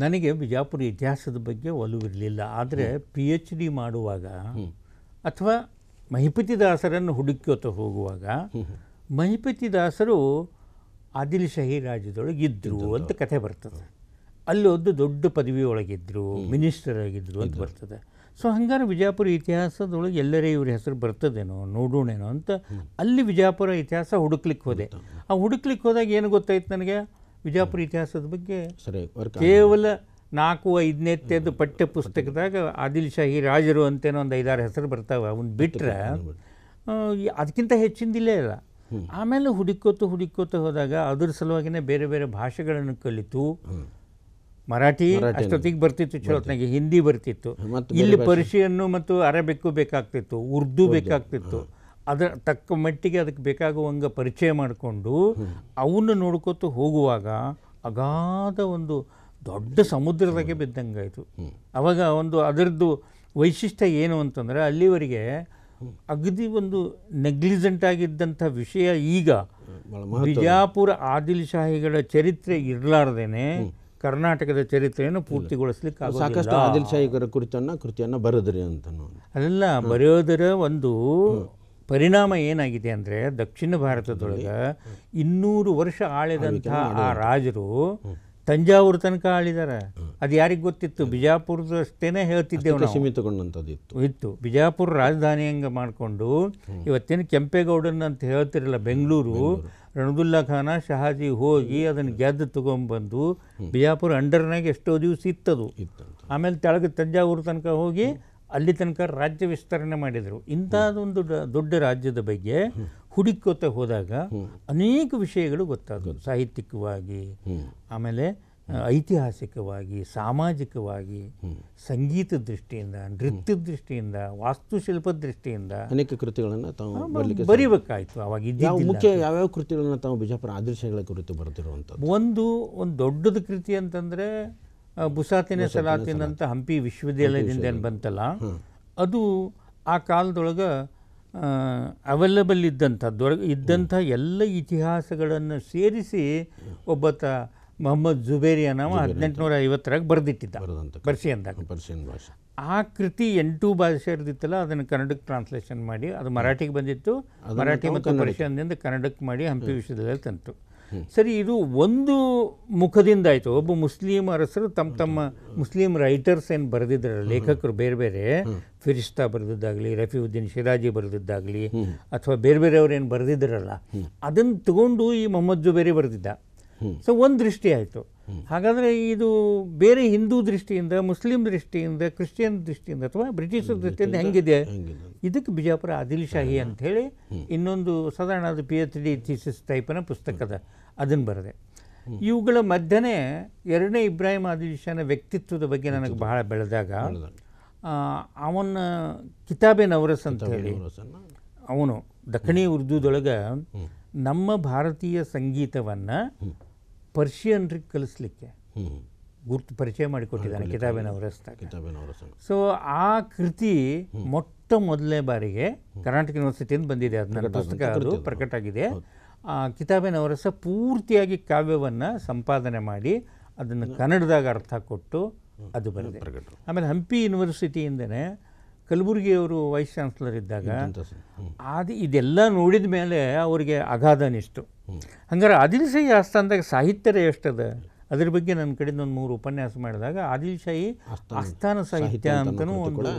Speaker 2: ನನಗೆ ಬಿಜಾಪುರ ಇತಿಹಾಸದ ಬಗ್ಗೆ ಒಲವಿರಲಿಲ್ಲ ಆದರೆ ಪಿ ಎಚ್ ಡಿ ಮಾಡುವಾಗ ಅಥವಾ ಮಹಿಪತಿ ದಾಸರನ್ನು ಹುಡುಕೋತ ಹೋಗುವಾಗ ಮಹಿಪತಿ ದಾಸರು ಆದಿಲ್ ಶಾಹಿ ರಾಜ್ಯದೊಳಗೆ ಇದ್ರು ಅಂತ ಕಥೆ ಬರ್ತದೆ ಒಂದು ದೊಡ್ಡ ಪದವಿ ಒಳಗಿದ್ರು ಮಿನಿಸ್ಟರ್ ಆಗಿದ್ರು ಅಂತ ಬರ್ತದೆ ಸೊ ಹಂಗಾರೆ ವಿಜಯಪುರ ಇತಿಹಾಸದೊಳಗೆ ಎಲ್ಲರೇ ಇವ್ರ ಹೆಸರು ಬರ್ತದೇನೋ ನೋಡೋಣೇನೋ ಅಂತ ಅಲ್ಲಿ ವಿಜಯಪುರ ಇತಿಹಾಸ ಹುಡುಕ್ಲಿಕ್ಕೆ ಹೋದೆ ಆ ಹುಡುಕ್ಲಿಕ್ಕೆ ಹೋದಾಗ ಏನು ಗೊತ್ತಾಯ್ತು ನನಗೆ ವಿಜಯಪುರ ಇತಿಹಾಸದ ಬಗ್ಗೆ ಕೇವಲ ನಾಲ್ಕು ಐದನೇದ್ದು ಪಠ್ಯ ಪುಸ್ತಕದಾಗ ಆದಿಲ್ ಶಾಹಿ ರಾಜರು ಅಂತೇನೋ ಒಂದು ಐದಾರು ಹೆಸರು ಬರ್ತಾವೆ ಅವನ್ನ ಬಿಟ್ಟರೆ ಅದಕ್ಕಿಂತ ಹೆಚ್ಚಿಂದಿಲ್ಲೇ ಇಲ್ಲ ಆಮೇಲೆ ಹುಡುಕೋತ ಹುಡುಕೋತ ಹೋದಾಗ ಅದ್ರ ಸಲುವಾಗಿನೇ ಬೇರೆ ಬೇರೆ ಭಾಷೆಗಳನ್ನು ಕಲಿತು ಮರಾಠಿ ಅಷ್ಟೊತ್ತಿಗೆ ಬರ್ತಿತ್ತು ಚಲೋತ್ನಾಗೆ ಹಿಂದಿ ಬರ್ತಿತ್ತು ಇಲ್ಲಿ ಪರ್ಷಿಯನ್ನು ಮತ್ತು ಅರೇಬಿಕ್ಕು ಬೇಕಾಗ್ತಿತ್ತು ಉರ್ದು ಬೇಕಾಗ್ತಿತ್ತು ಅದರ ತಕ್ಕ ಮಟ್ಟಿಗೆ ಅದಕ್ಕೆ ಬೇಕಾಗುವಂಗ ಪರಿಚಯ ಮಾಡಿಕೊಂಡು ಅವನ್ನು ನೋಡ್ಕೋತ ಹೋಗುವಾಗ ಅಗಾಧ ಒಂದು ದೊಡ್ಡ ಸಮುದ್ರದಾಗೆ ಬಿದ್ದಂಗಾಯಿತು ಅವಾಗ ಒಂದು ಅದರದ್ದು ವೈಶಿಷ್ಟ್ಯ ಏನು ಅಂತಂದರೆ ಅಲ್ಲಿವರೆಗೆ ಅಗದಿ ಒಂದು ನೆಗ್ಲಿಜೆಂಟ್ ಆಗಿದ್ದಂಥ ವಿಷಯ ಈಗ ಬಿಜಾಪುರ ಆದಿಲ್ಶಾಹಿಗಳ ಚರಿತ್ರೆ ಇರಲಾರ್ದೇನೆ ಕರ್ನಾಟಕದ ಚರಿತ್ರೆಯನ್ನು ಪೂರ್ತಿಗೊಳಿಸಲಿಕ್ಕೆ ಸಾಕಷ್ಟು ಆದಿಲ್ಶಾಹಿಗಳ
Speaker 1: ಕುರಿತನ್ನ ಕೃತಿಯನ್ನು ಬರೆದ್ರಿ ಅಂತ
Speaker 2: ಅದೆಲ್ಲ ಬರೆಯೋದರ ಒಂದು ಪರಿಣಾಮ ಏನಾಗಿದೆ ಅಂದರೆ ದಕ್ಷಿಣ ಭಾರತದೊಳಗೆ ಇನ್ನೂರು ವರ್ಷ ಆಳಿದಂತಹ ಆ ರಾಜರು ತಂಜಾವೂರು ತನಕ ಆಳಿದಾರೆ ಅದು ಯಾರಿಗೆ ಗೊತ್ತಿತ್ತು ಬಿಜಾಪುರದ ಅಷ್ಟೇನೆ ಹೇಳ್ತಿದ್ದೇವೆ ಸೀಮಿತಗೊಂಡಂಥದ್ದು ಇತ್ತು ಇತ್ತು ಬಿಜಾಪುರ ರಾಜಧಾನಿ ಹಂಗೆ ಮಾಡಿಕೊಂಡು ಇವತ್ತೇನು ಕೆಂಪೇಗೌಡನ ಅಂತ ಹೇಳ್ತಿರಲ್ಲ ಬೆಂಗಳೂರು ರಣದುಲ್ಲಾ ಖಾನ ಶಹಾಜಿ ಹೋಗಿ ಅದನ್ನು ಗೆದ್ದು ತಗೊಂಬಂದು ಬಿಜಾಪುರ ಅಂಡರ್ನಾಗ ಎಷ್ಟೋ ದಿವಸ ಇತ್ತದು ಆಮೇಲೆ ತೆಳಗೆ ತಂಜಾವೂರು ತನಕ ಹೋಗಿ ಅಲ್ಲಿ ತನಕ ರಾಜ್ಯ ವಿಸ್ತರಣೆ ಮಾಡಿದರು ಇಂಥದ್ದೊಂದು ದೊಡ್ಡ ರಾಜ್ಯದ ಬಗ್ಗೆ ಹುಡುಕೋತ ಹೋದಾಗ ಅನೇಕ ವಿಷಯಗಳು ಗೊತ್ತಾಗೋದು ಸಾಹಿತ್ಯಿಕವಾಗಿ ಆಮೇಲೆ ಐತಿಹಾಸಿಕವಾಗಿ ಸಾಮಾಜಿಕವಾಗಿ ಸಂಗೀತ ದೃಷ್ಟಿಯಿಂದ ನೃತ್ಯ ದೃಷ್ಟಿಯಿಂದ ವಾಸ್ತುಶಿಲ್ಪ ದೃಷ್ಟಿಯಿಂದ ಅನೇಕ ಕೃತಿಗಳನ್ನು ತಾವು ಬರೀಬೇಕಾಯ್ತು ಅವಾಗ ಮುಖ್ಯ ಯಾವ್ಯಾವ ಕೃತಿಗಳನ್ನು ತಾವು ಬಿಜಾಪುರ ಆದರ್ಶಗಳ ಕುರಿತು ಬರೆದಿರುವಂಥ ಒಂದು ಒಂದು ದೊಡ್ಡದ ಕೃತಿ ಅಂತಂದ್ರೆ ಬುಸಾತಿನ ಸಲಾತಿನಂತ ಹಂಪಿ ವಿಶ್ವವಿದ್ಯಾಲಯದಿಂದ ಏನು ಬಂತಲ್ಲ ಅದು ಆ ಕಾಲದೊಳಗೆ ಅವೈಲಬಲ್ ಇದ್ದಂಥದ್ದು ಇದ್ದಂಥ ಎಲ್ಲ ಇತಿಹಾಸಗಳನ್ನು ಸೇರಿಸಿ ಒಬ್ಬತ ಮೊಹಮ್ಮದ್ ಜುಬೇರಿ ಅನ್ನೋ ಹದಿನೆಂಟುನೂರ ಐವತ್ತರಾಗ ಬರೆದಿಟ್ಟಿದ್ದ ಪರ್ಷಿಯನ್ದಾಗ ಪರ್ಷಿಯನ್ ಭಾಷೆ ಆ ಕೃತಿ ಎಂಟು ಭಾಷೆ ಇರ್ದಿತ್ತಲ್ಲ ಅದನ್ನು ಕನ್ನಡಕ್ಕೆ ಟ್ರಾನ್ಸ್ಲೇಷನ್ ಮಾಡಿ ಅದು ಮರಾಠಿಗೆ ಬಂದಿತ್ತು ಮರಾಠಿ ಮತ್ತು ಪರ್ಷಿಯನ್ನಿಂದ ಕನ್ನಡಕ್ಕೆ ಮಾಡಿ ಹಂಪಿ ವಿಷಯದಲ್ಲಿ ತಂತು ಸರಿ ಇದು ಒಂದು ಮುಖದಿಂದ ಆಯಿತು ಒಬ್ಬ ಮುಸ್ಲಿಮ್ ಅರಸರು ತಮ್ಮ ತಮ್ಮ ಮುಸ್ಲಿಂ ರೈಟರ್ಸ್ ಏನು ಬರೆದಿದ್ದಾರೆ ಲೇಖಕರು ಬೇರೆ ಬೇರೆ ಫಿರಿಸ್ತಾ ಬರೆದಿದ್ದಾಗಲಿ ಉದ್ದೀನ್ ಶಿರಾಜಿ ಬರೆದಿದ್ದಾಗಲಿ ಅಥವಾ ಬೇರೆ ಬೇರೆಯವ್ರು ಏನು ಬರೆದಿದ್ದಾರಲ್ಲ ಅದನ್ನು ತಗೊಂಡು ಈ ಮೊಹಮ್ಮದ್ ಜುಬೇರಿ ಬರೆದಿದ್ದ ಸೊ ಒಂದು ದೃಷ್ಟಿ ಆಯಿತು ಹಾಗಾದರೆ ಇದು ಬೇರೆ ಹಿಂದೂ ದೃಷ್ಟಿಯಿಂದ ಮುಸ್ಲಿಂ ದೃಷ್ಟಿಯಿಂದ ಕ್ರಿಶ್ಚಿಯನ್ ದೃಷ್ಟಿಯಿಂದ ಅಥವಾ ಬ್ರಿಟಿಷರ ದೃಷ್ಟಿಯಿಂದ ಹೆಂಗಿದೆ ಇದಕ್ಕೆ ಬಿಜಾಪುರ ಆದಿಲ್ ಶಾಹಿ ಅಂಥೇಳಿ ಇನ್ನೊಂದು ಸಾಧಾರಣ ಅದು ಪಿ ಎಚ್ ಡಿ ಥೀಸಿಸ್ ಟೈಪನ ಪುಸ್ತಕದ ಅದನ್ನು ಬರೆದೆ ಇವುಗಳ ಮಧ್ಯನೇ ಎರಡನೇ ಇಬ್ರಾಹಿಂ ಶಾನ್ ವ್ಯಕ್ತಿತ್ವದ ಬಗ್ಗೆ ನನಗೆ ಬಹಳ ಬೆಳೆದಾಗ ಅವನ ಕಿತಾಬೆ ನವರಸ್ ಅಂತ ಹೇಳಿ ಅವನು ದಕ್ಷಿಣಿ ಉರ್ದುದೊಳಗೆ ನಮ್ಮ ಭಾರತೀಯ ಸಂಗೀತವನ್ನು ಪರ್ಷಿಯನ್ರಿಗೆ ಕಲಿಸ್ಲಿಕ್ಕೆ ಗುರ್ತು ಪರಿಚಯ ಮಾಡಿಕೊಟ್ಟಿದ್ದಾನೆ ಕಿತಾ ಸೊ ಆ ಕೃತಿ ಮೊಟ್ಟ ಮೊದಲನೇ ಬಾರಿಗೆ ಕರ್ನಾಟಕ ಯೂನಿವರ್ಸಿಟಿಯಿಂದ ಬಂದಿದೆ ಅದು ನನ್ನ ಪುಸ್ತಕ ಅದು ಪ್ರಕಟ ಆಗಿದೆ ಕಿತಾಬೇನ್ ಸಹ ಪೂರ್ತಿಯಾಗಿ ಕಾವ್ಯವನ್ನು ಸಂಪಾದನೆ ಮಾಡಿ ಅದನ್ನು ಕನ್ನಡದಾಗ ಅರ್ಥ ಕೊಟ್ಟು ಅದು ಬಂದಿದೆ ಆಮೇಲೆ ಹಂಪಿ ಯೂನಿವರ್ಸಿಟಿಯಿಂದನೇ ಕಲಬುರಗಿಯವರು ವೈಸ್ ಚಾನ್ಸ್ಲರ್ ಇದ್ದಾಗ ಅದು ಇದೆಲ್ಲ ನೋಡಿದ ಮೇಲೆ ಅವರಿಗೆ ಅಗಾಧ ಅನಿಸ್ತು ಹಂಗಾರೆ ಆದಿಲ್ ಶಾಹಿ ಆಸ್ಥಾನದಾಗ ಸಾಹಿತ್ಯರ ಎಷ್ಟದ ಅದ್ರ ಬಗ್ಗೆ ನನ್ನ ಕಡೆಯಿಂದ ಒಂದು ಮೂರು ಉಪನ್ಯಾಸ ಮಾಡಿದಾಗ ಆದಿಲ್ ಶಾಹಿ ಆಸ್ಥಾನ ಸಾಹಿತ್ಯ ಅಂತಲೂ ಒಂದು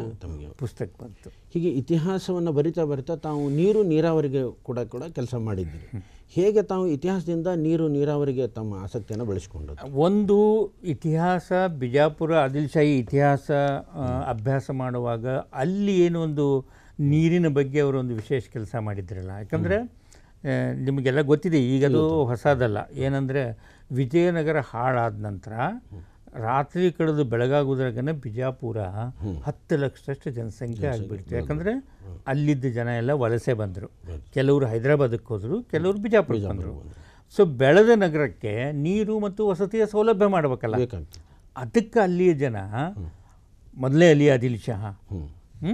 Speaker 2: ಪುಸ್ತಕ ಬಂತು ಹೀಗೆ ಇತಿಹಾಸವನ್ನು
Speaker 1: ಬರಿತಾ ಬರಿತಾ ತಾವು ನೀರು ನೀರಾವರಿಗೆ ಕೂಡ ಕೂಡ ಕೆಲಸ ಮಾಡಿದ್ದೀರಿ ಹೇಗೆ ತಾವು ಇತಿಹಾಸದಿಂದ
Speaker 2: ನೀರು ನೀರಾವರಿಗೆ ತಮ್ಮ ಆಸಕ್ತಿಯನ್ನು ಬೆಳೆಸ್ಕೊಂಡದ್ದು ಒಂದು ಇತಿಹಾಸ ಬಿಜಾಪುರ ಆದಿಲ್ಶಾಹಿ ಇತಿಹಾಸ ಅಭ್ಯಾಸ ಮಾಡುವಾಗ ಅಲ್ಲಿ ಒಂದು ನೀರಿನ ಬಗ್ಗೆ ಅವರು ಒಂದು ವಿಶೇಷ ಕೆಲಸ ಮಾಡಿದ್ರಲ್ಲ ಯಾಕಂದರೆ ನಿಮಗೆಲ್ಲ ಗೊತ್ತಿದೆ ಈಗದು ಹೊಸದಲ್ಲ ಏನಂದರೆ ವಿಜಯನಗರ ಹಾಳಾದ ನಂತರ ರಾತ್ರಿ ಕಳೆದು ಬೆಳಗಾಗೋದ್ರಾಗನೇ ಬಿಜಾಪುರ ಹತ್ತು ಲಕ್ಷದಷ್ಟು ಜನಸಂಖ್ಯೆ ಆಗಿಬಿಡ್ತು ಯಾಕಂದರೆ ಅಲ್ಲಿದ್ದ ಜನ ಎಲ್ಲ ವಲಸೆ ಬಂದರು ಕೆಲವರು ಹೈದರಾಬಾದಕ್ಕೆ ಹೋದರು ಕೆಲವರು ಬಿಜಾಪುರಕ್ಕೆ ಬಂದರು ಸೊ ಬೆಳೆದ ನಗರಕ್ಕೆ ನೀರು ಮತ್ತು ವಸತಿಯ ಸೌಲಭ್ಯ ಮಾಡಬೇಕಲ್ಲ ಅದಕ್ಕೆ ಅಲ್ಲಿಯ ಜನ ಮೊದಲೇ ಅಲಿ ಆದಿಲ್ ಶಹ ಹ್ಞೂ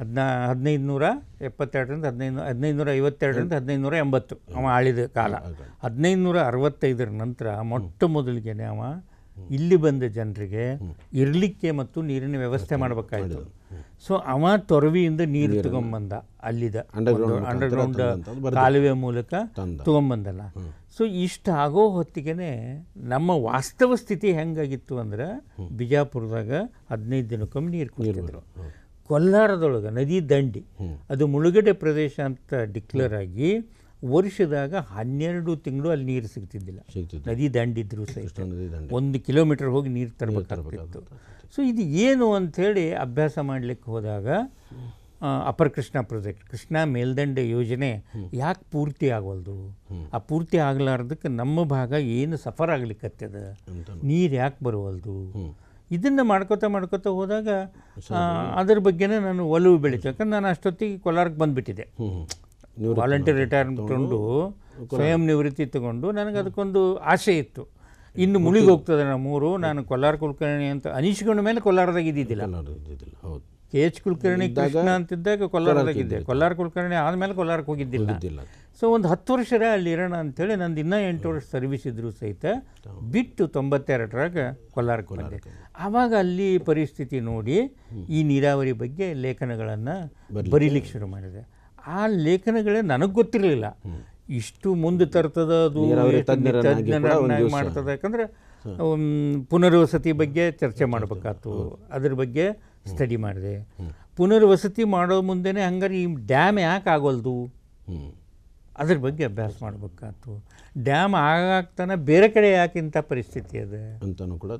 Speaker 2: ಹದಿನಾ ಹದಿನೈದು ನೂರ ಎಪ್ಪತ್ತೆರಡರಿಂದ ಹದಿನೈದು ಹದಿನೈದು ನೂರ ಐವತ್ತೆರಡರಿಂದ ಹದಿನೈದು ನೂರ ಎಂಬತ್ತು ಅವ ಆಳಿದ ಕಾಲ ಹದಿನೈದು ನೂರ ಅರವತ್ತೈದರ ನಂತರ ಮೊಟ್ಟ ಮೊದಲಿಗೆ ಅವ ಇಲ್ಲಿ ಬಂದ ಜನರಿಗೆ ಇರಲಿಕ್ಕೆ ಮತ್ತು ನೀರಿನ ವ್ಯವಸ್ಥೆ ಮಾಡಬೇಕಾಯಿತು ಸೊ ಅವ ತೊರವಿಯಿಂದ ನೀರು ತಗೊಂಬಂದ ಅಲ್ಲಿದ ಅಂಡರ್ಗ್ರೌಂಡ್ ಕಾಲುವೆ ಮೂಲಕ ತಗೊಂಬಂದಲ್ಲ ಸೊ ಇಷ್ಟ ಆಗೋ ಹೊತ್ತಿಗೆ ನಮ್ಮ ವಾಸ್ತವ ಸ್ಥಿತಿ ಹೆಂಗಾಗಿತ್ತು ಅಂದ್ರೆ ಬಿಜಾಪುರದಾಗ ಹದಿನೈದು ದಿನಕ್ಕೊಮ್ಮೆ ನೀರು ಕುಡಿದ್ರು ಕೊಲ್ಲಾರದೊಳಗೆ ನದಿ ದಂಡಿ ಅದು ಮುಳುಗಡೆ ಪ್ರದೇಶ ಅಂತ ಡಿಕ್ಲೇರ್ ಆಗಿ ವರ್ಷದಾಗ ಹನ್ನೆರಡು ತಿಂಗಳು ಅಲ್ಲಿ ನೀರು ಸಿಗ್ತಿದ್ದಿಲ್ಲ ನದಿ ದಂಡಿದ್ರು ಸಹ ಒಂದು ಕಿಲೋಮೀಟರ್ ಹೋಗಿ ನೀರು ತರಬೇಕಾಗ್ತಿತ್ತು ಸೊ ಇದು ಏನು ಅಂಥೇಳಿ ಅಭ್ಯಾಸ ಮಾಡಲಿಕ್ಕೆ ಹೋದಾಗ ಅಪರ್ ಕೃಷ್ಣ ಪ್ರಾಜೆಕ್ಟ್ ಕೃಷ್ಣ ಮೇಲ್ದಂಡೆ ಯೋಜನೆ ಯಾಕೆ ಪೂರ್ತಿ ಆಗೋಲ್ದು ಆ ಪೂರ್ತಿ ಆಗಲಾರ್ದಕ್ಕೆ ನಮ್ಮ ಭಾಗ ಏನು ಸಫರ್ ಆಗ್ಲಿಕ್ಕತ್ತದ ನೀರು ಯಾಕೆ ಬರುವಲ್ದು ಇದನ್ನು ಮಾಡ್ಕೋತಾ ಮಾಡ್ಕೋತಾ ಹೋದಾಗ ಅದ್ರ ಬಗ್ಗೆನೇ ನಾನು ಒಲವು ಬೆಳೀತು ಯಾಕಂದ್ರೆ ನಾನು ಅಷ್ಟೊತ್ತಿಗೆ ಕೋಲಾರಕ್ಕೆ ಬಂದುಬಿಟ್ಟಿದ್ದೆ ವಾಲಂಟಿಯರ್ ರಿಟೈರ್ಮೆಂಟ್ ಉಂಡು ಸ್ವಯಂ ನಿವೃತ್ತಿ ತಗೊಂಡು ನನಗೆ ಅದಕ್ಕೊಂದು ಆಸೆ ಇತ್ತು ಇನ್ನು ಮುಳುಗಿ ಹೋಗ್ತದೆ ನಮ್ಮೂರು ನಾನು ಕೊಲ್ಲಾರ ಕುಲಕರ್ಣಿ ಅಂತ ಅನಿಸ್ಕೊಂಡ ಮೇಲೆ ಕೋಲಾರದಾಗ ಇದ್ದಿದ್ದಿಲ್ಲ ಕೆ ಎಚ್ ಕುಲಕರ್ಣಿ ಕೃಷ್ಣ ಅಂತಿದ್ದಾಗ ಕೋಲಾರದಾಗ ಇದ್ದೆ ಕೊಲ್ಲಾರ ಕುಲಕರ್ಣಿ ಆದಮೇಲೆ ಕೋಲಾರಕ್ಕೆ ಹೋಗಿದ್ದಿಲ್ಲ ಸೊ ಒಂದು ಹತ್ತು ವರ್ಷ ಅಲ್ಲಿ ಇರೋಣ ಅಂತೇಳಿ ನಂದು ಇನ್ನೂ ಎಂಟು ವರ್ಷ ಸರ್ವಿಸ್ ಇದ್ರು ಸಹಿತ ಬಿಟ್ಟು ತೊಂಬತ್ತೆರಡರಾಗ ಕೊಲ್ಲಾರಕ್ಕೆ ಬಂದೆ ಆವಾಗ ಅಲ್ಲಿ ಪರಿಸ್ಥಿತಿ ನೋಡಿ ಈ ನೀರಾವರಿ ಬಗ್ಗೆ ಲೇಖನಗಳನ್ನು ಬರೀಲಿಕ್ಕೆ ಶುರು ಮಾಡಿದೆ ಆ ಲೇಖನಗಳೇ ನನಗೆ ಗೊತ್ತಿರಲಿಲ್ಲ ಇಷ್ಟು ಮುಂದೆ ತರ್ತದ ಅದು ಮಾಡ್ತದೆ ಯಾಕಂದ್ರೆ ಪುನರ್ವಸತಿ ಬಗ್ಗೆ ಚರ್ಚೆ ಮಾಡಬೇಕಾಯ್ತು ಅದ್ರ ಬಗ್ಗೆ ಸ್ಟಡಿ ಮಾಡಿದೆ ಪುನರ್ವಸತಿ ಮಾಡೋ ಮುಂದೆನೆ ಹಂಗಾರೆ ಈ ಡ್ಯಾಮ್ ಯಾಕೆ ಆಗೋಲ್ದು ಅದ್ರ ಬಗ್ಗೆ ಅಭ್ಯಾಸ ಮಾಡಬೇಕಾಯ್ತು ಡ್ಯಾಮ್ ಆಗಾಗ್ತಾನೆ ಬೇರೆ ಕಡೆ ಇಂಥ ಪರಿಸ್ಥಿತಿ ಅದೇ ಅಂತಲೂ ಕೂಡ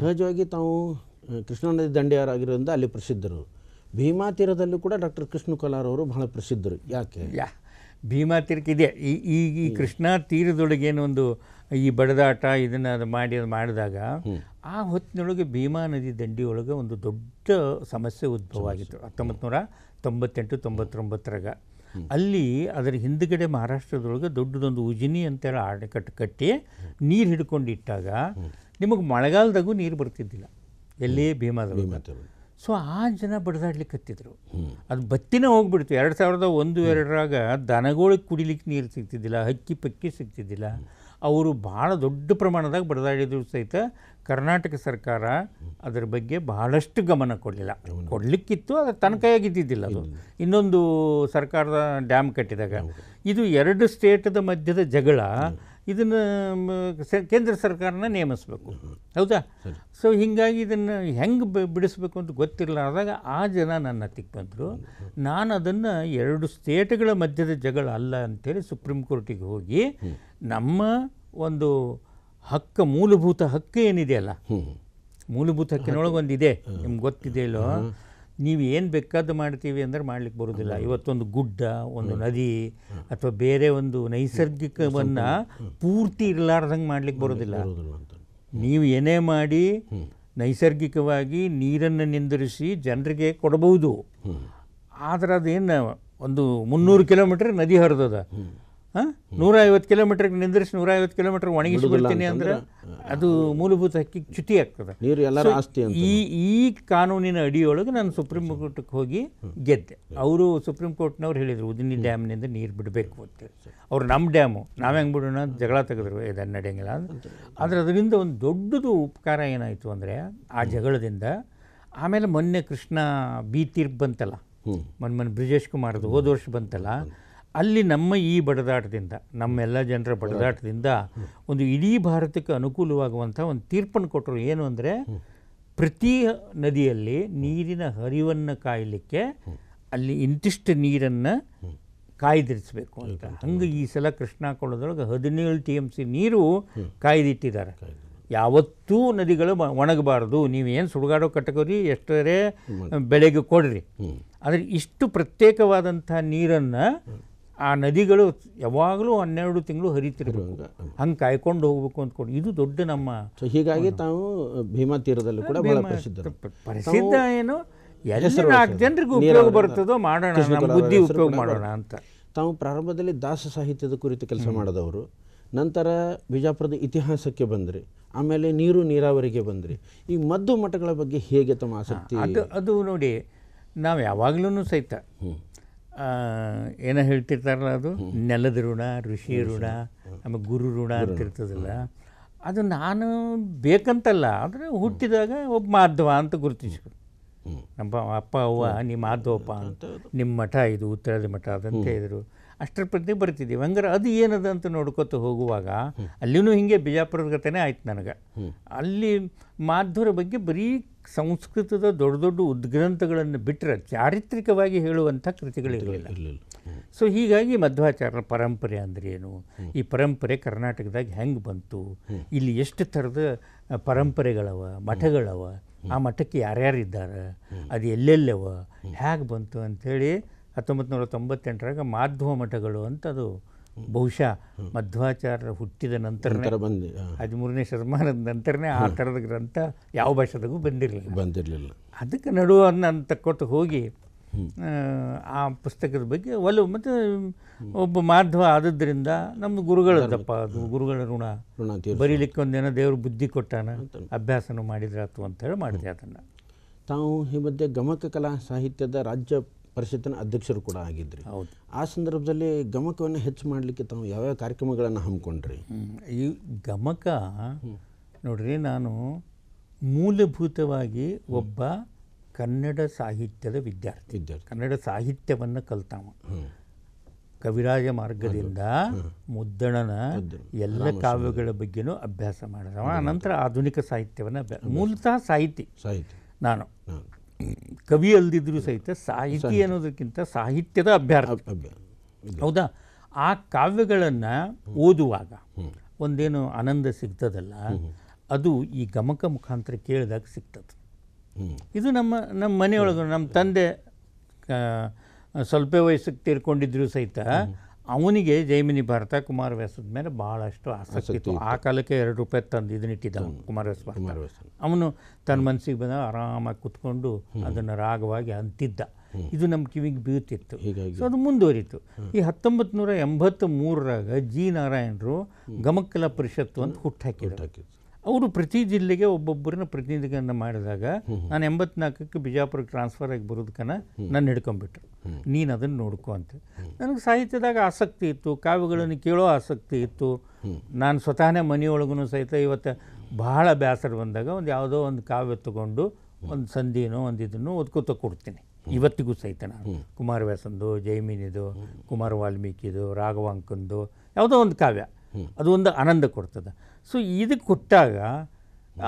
Speaker 2: ಸಹಜವಾಗಿ ತಾವು
Speaker 1: ಕೃಷ್ಣಾ ನದಿ ದಂಡೆಯವರಾಗಿರೋದ್ರಿಂದ ಅಲ್ಲಿ ಪ್ರಸಿದ್ಧರು ಭೀಮಾ ತೀರದಲ್ಲೂ ಕೂಡ ಡಾಕ್ಟರ್ ಕೃಷ್ಣ ಅವರು
Speaker 2: ಬಹಳ ಪ್ರಸಿದ್ಧರು ಯಾಕೆ ಯಾ ಭೀಮಾ ತೀರಕ್ಕೆ ಇದೆ ಈ ಈ ಕೃಷ್ಣ ಏನೊಂದು ಈ ಬಡದಾಟ ಇದನ್ನು ಅದು ಮಾಡಿ ಅದು ಮಾಡಿದಾಗ ಆ ಹೊತ್ತಿನೊಳಗೆ ಭೀಮಾ ನದಿ ದಂಡಿಯೊಳಗೆ ಒಂದು ದೊಡ್ಡ ಸಮಸ್ಯೆ ಉದ್ಭವ ಆಗಿತ್ತು ಹತ್ತೊಂಬತ್ತು ನೂರ ತೊಂಬತ್ತೆಂಟು ತೊಂಬತ್ತೊಂಬತ್ತರಾಗ ಅಲ್ಲಿ ಅದರ ಹಿಂದುಗಡೆ ಮಹಾರಾಷ್ಟ್ರದೊಳಗೆ ದೊಡ್ಡದೊಂದು ಉಜಿನಿ ಅಂತೇಳಿ ಆಡಕಟ್ಟು ಕಟ್ಟಿ ನೀರು ಹಿಡ್ಕೊಂಡಿಟ್ಟಾಗ ನಿಮಗೆ ಮಳೆಗಾಲದಾಗೂ ನೀರು ಬರ್ತಿದ್ದಿಲ್ಲ ಎಲ್ಲಿ ಭೀಮಾದ ಸೊ ಆ ಜನ ಹತ್ತಿದ್ರು ಅದು ಬತ್ತಿನೇ ಹೋಗ್ಬಿಡ್ತು ಎರಡು ಸಾವಿರದ ಒಂದು ಎರಡರಾಗ ದನಗಳಿಗೆ ಕುಡಿಲಿಕ್ಕೆ ನೀರು ಸಿಗ್ತಿದ್ದಿಲ್ಲ ಹಕ್ಕಿ ಪಕ್ಕಿ ಸಿಗ್ತಿದ್ದಿಲ್ಲ ಅವರು ಭಾಳ ದೊಡ್ಡ ಪ್ರಮಾಣದಾಗ ಬಡದಾಡಿದ್ರು ಸಹಿತ ಕರ್ನಾಟಕ ಸರ್ಕಾರ ಅದರ ಬಗ್ಗೆ ಬಹಳಷ್ಟು ಗಮನ ಕೊಡಲಿಲ್ಲ ಕೊಡಲಿಕ್ಕಿತ್ತು ಅದರ ಕೈಯಾಗಿದ್ದಿದ್ದಿಲ್ಲ ಅದು ಇನ್ನೊಂದು ಸರ್ಕಾರದ ಡ್ಯಾಮ್ ಕಟ್ಟಿದಾಗ ಇದು ಎರಡು ಸ್ಟೇಟದ ಮಧ್ಯದ ಜಗಳ ಇದನ್ನು ಕೇಂದ್ರ ಸರ್ಕಾರನ ನೇಮಿಸಬೇಕು ಹೌದಾ ಸೊ ಹೀಗಾಗಿ ಇದನ್ನು ಹೆಂಗೆ ಬಿಡಿಸ್ಬೇಕು ಅಂತ ಗೊತ್ತಿರಲಾರ್ದಾಗ ಆ ಜನ ನನ್ನ ಹತ್ತಿಗೆ ಬಂದರು ನಾನು ಅದನ್ನು ಎರಡು ಸ್ಟೇಟ್ಗಳ ಮಧ್ಯದ ಜಗಳ ಅಲ್ಲ ಅಂತೇಳಿ ಸುಪ್ರೀಂ ಕೋರ್ಟಿಗೆ ಹೋಗಿ ನಮ್ಮ ಒಂದು ಹಕ್ಕ ಮೂಲಭೂತ ಹಕ್ಕು ಏನಿದೆಯಲ್ಲ ಮೂಲಭೂತ ಒಂದಿದೆ ನಿಮ್ಗೆ ಗೊತ್ತಿದೆ ಇಲ್ಲೋ ನೀವು ಏನು ಬೇಕಾದ್ದು ಮಾಡ್ತೀವಿ ಅಂದರೆ ಮಾಡ್ಲಿಕ್ಕೆ ಬರೋದಿಲ್ಲ ಇವತ್ತೊಂದು ಗುಡ್ಡ ಒಂದು ನದಿ ಅಥವಾ ಬೇರೆ ಒಂದು ನೈಸರ್ಗಿಕವನ್ನು ಪೂರ್ತಿ ಇರಲಾರ್ದಂಗೆ ಮಾಡ್ಲಿಕ್ಕೆ ಬರೋದಿಲ್ಲ ನೀವು ಏನೇ ಮಾಡಿ ನೈಸರ್ಗಿಕವಾಗಿ ನೀರನ್ನು ನಿಂದಿರಿಸಿ ಜನರಿಗೆ ಕೊಡಬಹುದು ಆದರೆ ಅದೇನು ಒಂದು ಮುನ್ನೂರು ಕಿಲೋಮೀಟ್ರ್ ನದಿ ಹರಿದದ ಹಾಂ ನೂರ ಐವತ್ತು ಕಿಲೋಮೀಟ್ರಿಗೆ ನಿಂದ್ರಿಸಿ ನೂರ ಐವತ್ತು ಕಿಲೋಮೀಟ್ರ್ ಒಣಗಿಸಿಬಿಡ್ತೀನಿ ಅಂದರೆ ಅದು ಮೂಲಭೂತ ಹಕ್ಕಿ ಚ್ಯುತಿ ಆಗ್ತದೆ ನೀರು ಎಲ್ಲ ಆಸ್ತಿ ಈ ಈ ಕಾನೂನಿನ ಅಡಿಯೊಳಗೆ ನಾನು ಸುಪ್ರೀಂ ಕೋರ್ಟ್ಗೆ ಹೋಗಿ ಗೆದ್ದೆ ಅವರು ಸುಪ್ರೀಂ ಕೋರ್ಟ್ನವ್ರು ಹೇಳಿದರು ಉದಿನಿ ಡ್ಯಾಮ್ನಿಂದ ನೀರು ಬಿಡಬೇಕು ಅಂತ ಅವ್ರು ನಮ್ಮ ಡ್ಯಾಮು ನಾವು ಹೆಂಗೆ ಬಿಡೋಣ ಜಗಳ ತೆಗೆದ್ರು ಇದನ್ನು ನಡೆಯಂಗಿಲ್ಲ ಆದರೆ ಅದರಿಂದ ಒಂದು ದೊಡ್ಡದು ಉಪಕಾರ ಏನಾಯಿತು ಅಂದರೆ ಆ ಜಗಳದಿಂದ ಆಮೇಲೆ ಮೊನ್ನೆ ಕೃಷ್ಣ ಬಿ ತೀರ್ಪು ಬಂತಲ್ಲ ಮೊನ್ನೆ ಮೊನ್ನೆ ಬ್ರಿಜೇಶ್ ಕುಮಾರ್ದು ಹೋದ ವರ್ಷ ಬಂತಲ್ಲ ಅಲ್ಲಿ ನಮ್ಮ ಈ ಬಡದಾಟದಿಂದ ನಮ್ಮೆಲ್ಲ ಜನರ ಬಡದಾಟದಿಂದ ಒಂದು ಇಡೀ ಭಾರತಕ್ಕೆ ಅನುಕೂಲವಾಗುವಂಥ ಒಂದು ತೀರ್ಪನ್ನು ಕೊಟ್ಟರು ಏನು ಅಂದರೆ ಪ್ರತಿ ನದಿಯಲ್ಲಿ ನೀರಿನ ಹರಿವನ್ನು ಕಾಯಲಿಕ್ಕೆ ಅಲ್ಲಿ ಇಂತಿಷ್ಟು ನೀರನ್ನು ಕಾಯ್ದಿರಿಸಬೇಕು ಅಂತ ಹಂಗೆ ಈ ಸಲ ಕೃಷ್ಣಾ ಕೊಳದೊಳಗೆ ಹದಿನೇಳು ಟಿ ಎಮ್ ಸಿ ನೀರು ಕಾಯ್ದಿಟ್ಟಿದ್ದಾರೆ ಯಾವತ್ತೂ ನದಿಗಳು ಒಣಗಬಾರ್ದು ನೀವೇನು ಸುಡುಗಾಡೋ ಕಟ್ಟಕೋರಿ ಎಷ್ಟರೇ ಬೆಳೆಗೆ ಕೊಡ್ರಿ ಆದರೆ ಇಷ್ಟು ಪ್ರತ್ಯೇಕವಾದಂಥ ನೀರನ್ನು ಆ ನದಿಗಳು ಯಾವಾಗಲೂ ಹನ್ನೆರಡು ತಿಂಗಳು ಹರಿತಿರಬೇಕು ಹಂಗೆ ಕಾಯ್ಕೊಂಡು ಹೋಗ್ಬೇಕು ಅಂದ್ಕೊಂಡು ಇದು ದೊಡ್ಡ ನಮ್ಮ ಸೊ ಹೀಗಾಗಿ ತಾವು ಭೀಮಾ ತೀರದಲ್ಲೂ ಕೂಡ ಬಹಳ ಪ್ರಸಿದ್ಧ ಪ್ರಸಿದ್ಧ ಏನು ಎಲ್ಲ ಜನರಿಗೂ ಉಪಯೋಗ ಬರ್ತದೋ ಮಾಡೋಣ ಬುದ್ಧಿ ಉಪಯೋಗ ಮಾಡೋಣ ಅಂತ
Speaker 1: ತಾವು ಪ್ರಾರಂಭದಲ್ಲಿ ದಾಸ ಸಾಹಿತ್ಯದ ಕುರಿತು ಕೆಲಸ ಮಾಡಿದವರು ನಂತರ ಬಿಜಾಪುರದ ಇತಿಹಾಸಕ್ಕೆ ಬಂದ್ರಿ ಆಮೇಲೆ ನೀರು ನೀರಾವರಿಗೆ ಬಂದ್ರಿ ಈ ಮದ್ದು ಮಠಗಳ ಬಗ್ಗೆ ಹೇಗೆ ತಮ್ಮ ಆಸಕ್ತಿ ಅದು
Speaker 2: ಅದು ನೋಡಿ ನಾವು ಯಾವಾಗಲೂ ಸಹಿತ ಏನೋ ಹೇಳ್ತಿರ್ತಾರಲ್ಲ ಅದು ನೆಲದ ಋಣ ಋಷಿ ಋಣ ಆಮೇಲೆ ಗುರು ಋಣ ಅಂತ ಇರ್ತದಲ್ಲ ಅದು ನಾನು ಬೇಕಂತಲ್ಲ ಆದರೆ ಹುಟ್ಟಿದಾಗ ಒಬ್ಬ ಮಾಧವ ಅಂತ ಗುರುತಿಸ್ಬೇಕು ನಮ್ಮ ಅಪ್ಪ ಅವ್ವ ನಿಮ್ಮ ಮಾಧವಪ್ಪ ಅಂತ ನಿಮ್ಮ ಮಠ ಇದು ಉತ್ತರಾದಿ ಮಠ ಅದಂತ ಹೇಳಿದರು ಅಷ್ಟರ ಪ್ರತಿ ಬರ್ತಿದ್ದೀವಿ ಹಂಗಾರೆ ಅದು ಏನದ ಅಂತ ನೋಡ್ಕೊತ ಹೋಗುವಾಗ ಅಲ್ಲಿನೂ ಬಿಜಾಪುರದ ಕಥೆನೇ ಆಯ್ತು ನನಗೆ ಅಲ್ಲಿ ಮಾಧ್ವರ ಬಗ್ಗೆ ಬರೀ ಸಂಸ್ಕೃತದ ದೊಡ್ಡ ದೊಡ್ಡ ಉದ್ಗ್ರಂಥಗಳನ್ನು ಬಿಟ್ಟರೆ ಚಾರಿತ್ರಿಕವಾಗಿ ಹೇಳುವಂಥ ಕೃತಿಗಳಿರಲಿಲ್ಲ ಸೊ ಹೀಗಾಗಿ ಮಧ್ವಾಚಾರ್ಯರ ಪರಂಪರೆ ಅಂದರೆ ಏನು ಈ ಪರಂಪರೆ ಕರ್ನಾಟಕದಾಗ ಹೆಂಗೆ ಬಂತು ಇಲ್ಲಿ ಎಷ್ಟು ಥರದ ಪರಂಪರೆಗಳವ ಮಠಗಳವ ಆ ಮಠಕ್ಕೆ ಇದ್ದಾರೆ ಅದು ಎಲ್ಲೆಲ್ಲವ ಹೇಗೆ ಬಂತು ಅಂಥೇಳಿ ಹತ್ತೊಂಬತ್ತು ನೂರ ತೊಂಬತ್ತೆಂಟರಾಗ ಮಾಧ್ವ ಮಠಗಳು ಅಂತ ಅದು ಬಹುಶಃ ಮಧ್ವಾಚಾರ್ಯ ಹುಟ್ಟಿದ ನಂತರ ಬಂದು ಹದಿಮೂರನೇ ಶತಮಾನದ ನಂತರನೇ ಆ ಥರದ ಗ್ರಂಥ ಯಾವ ಭಾಷೆದಾಗೂ ಬಂದಿರಲಿಲ್ಲ ಬಂದಿರಲಿಲ್ಲ ಅದಕ್ಕೆ ನಡುವ ಅಂತ ಕೊಟ್ಟು ಹೋಗಿ ಆ ಪುಸ್ತಕದ ಬಗ್ಗೆ ಒಲವು ಮತ್ತು ಒಬ್ಬ ಮಾಧ್ವ ಆದದ್ರಿಂದ ನಮ್ಮ ಗುರುಗಳದಪ್ಪ ಅದು ಗುರುಗಳ ಋಣ ಬರೀಲಿಕ್ಕೆ ಒಂದೇನೋ ದೇವರು ಬುದ್ಧಿ ಕೊಟ್ಟಾನ ಅಭ್ಯಾಸನೂ ಮಾಡಿದ್ರಾತು ಅಂತ ಹೇಳಿ ಮಾಡಿದೆ ಅದನ್ನು
Speaker 1: ತಾವು ಈ ಮಧ್ಯೆ ಗಮಕ ಕಲಾ ಸಾಹಿತ್ಯದ ರಾಜ್ಯ ಪರಿಷತ್ತಿನ ಅಧ್ಯಕ್ಷರು ಕೂಡ ಆಗಿದ್ರಿ ಹೌದು ಆ ಸಂದರ್ಭದಲ್ಲಿ ಗಮಕವನ್ನು ಹೆಚ್ಚು ಮಾಡಲಿಕ್ಕೆ ತಾವು ಯಾವ್ಯಾವ ಕಾರ್ಯಕ್ರಮಗಳನ್ನು ಹಮ್ಮಿಕೊಂಡ್ರಿ
Speaker 2: ಈ ಗಮಕ ನೋಡ್ರಿ ನಾನು ಮೂಲಭೂತವಾಗಿ ಒಬ್ಬ ಕನ್ನಡ ಸಾಹಿತ್ಯದ ವಿದ್ಯಾರ್ಥಿ ವಿದ್ಯಾರ್ಥಿ ಕನ್ನಡ ಸಾಹಿತ್ಯವನ್ನು ಕಲ್ತಾವ ಕವಿರಾಜ ಮಾರ್ಗದಿಂದ ಮುದ್ದಣನ ಎಲ್ಲ ಕಾವ್ಯಗಳ ಬಗ್ಗೆನೂ ಅಭ್ಯಾಸ ಮಾಡಿದವ ಆನಂತರ ಆಧುನಿಕ ಸಾಹಿತ್ಯವನ್ನು ಅಭ್ಯಾಸ ಮೂಲತಃ ಸಾಹಿತಿ ಸಾಹಿತಿ ನಾನು ಕವಿ ಅಲ್ದಿದ್ರು ಸಹಿತ ಸಾಹಿತಿ ಅನ್ನೋದಕ್ಕಿಂತ ಸಾಹಿತ್ಯದ ಅಭ್ಯರ್ಥ ಹೌದಾ ಆ ಕಾವ್ಯಗಳನ್ನು ಓದುವಾಗ ಒಂದೇನು ಆನಂದ ಸಿಗ್ತದಲ್ಲ ಅದು ಈ ಗಮಕ ಮುಖಾಂತರ ಕೇಳಿದಾಗ ಸಿಗ್ತದೆ ಇದು ನಮ್ಮ ನಮ್ಮ ಮನೆಯೊಳಗೆ ನಮ್ಮ ತಂದೆ ಸ್ವಲ್ಪ ವಯಸ್ಸಿಗೆ ತೀರ್ಕೊಂಡಿದ್ರು ಸಹಿತ ಅವನಿಗೆ ಜೈಮಿನಿ ಭಾರತ ವ್ಯಾಸದ ಮೇಲೆ ಭಾಳಷ್ಟು ಆಸಕ್ತಿ ಇತ್ತು ಆ ಕಾಲಕ್ಕೆ ಎರಡು ರೂಪಾಯಿ ತಂದು ಇದನ್ನಿಟ್ಟಿದ್ದ ಕುಮಾರ ವ್ಯಾಸ ಅವನು ತನ್ನ ಮನಸ್ಸಿಗೆ ಬಂದ ಆರಾಮಾಗಿ ಕುತ್ಕೊಂಡು ಅದನ್ನು ರಾಗವಾಗಿ ಅಂತಿದ್ದ ಇದು ನಮ್ಮ ಕಿವಿಗೆ ಬೀಳ್ತಿತ್ತು ಸೊ ಅದು ಮುಂದುವರಿತು ಈ ಹತ್ತೊಂಬತ್ತು ನೂರ ಎಂಬತ್ತ ಮೂರರಾಗ ಜಿ ನಾರಾಯಣರು ಗಮಕಲ ಪರಿಷತ್ತು ಅಂತ ಹುಟ್ಟಾಕಿತ್ತು ಅವರು ಪ್ರತಿ ಜಿಲ್ಲೆಗೆ ಒಬ್ಬೊಬ್ಬರನ್ನ ಪ್ರತಿನಿಧಿಗಳನ್ನ ಮಾಡಿದಾಗ ನಾನು ಎಂಬತ್ನಾಲ್ಕಕ್ಕೆ ಬಿಜಾಪುರಕ್ಕೆ ಟ್ರಾನ್ಸ್ಫರ್ ಆಗಿ ಬರೋದಕ್ಕನ ನಾನು ಹಿಡ್ಕೊಂಬಿಟ್ರು ನೀನು ಅದನ್ನು ನೋಡ್ಕೊ ಅಂತ ನನಗೆ ಸಾಹಿತ್ಯದಾಗ ಆಸಕ್ತಿ ಇತ್ತು ಕಾವ್ಯಗಳನ್ನು ಕೇಳೋ ಆಸಕ್ತಿ ಇತ್ತು ನಾನು ಸ್ವತಃನೇ ಮನೆಯೊಳಗೂ ಸಹಿತ ಇವತ್ತು ಬಹಳ ಬೇಸರ ಬಂದಾಗ ಒಂದು ಯಾವುದೋ ಒಂದು ಕಾವ್ಯ ತಗೊಂಡು ಒಂದು ಸಂಧಿನೋ ಒಂದು ಇದನ್ನು ಓದ್ಕೋತ ಕೊಡ್ತೀನಿ ಇವತ್ತಿಗೂ ಸಹಿತ ನಾನು ಕುಮಾರವ್ಯಾಸಂದು ಜೈಮಿನಿದು ಕುಮಾರ ವಾಲ್ಮೀಕಿದು ರಾಘವಾಂಕಂದು ಯಾವುದೋ ಒಂದು ಕಾವ್ಯ ಅದು ಒಂದು ಆನಂದ ಕೊಡ್ತದೆ ಸೊ ಇದು ಕೊಟ್ಟಾಗ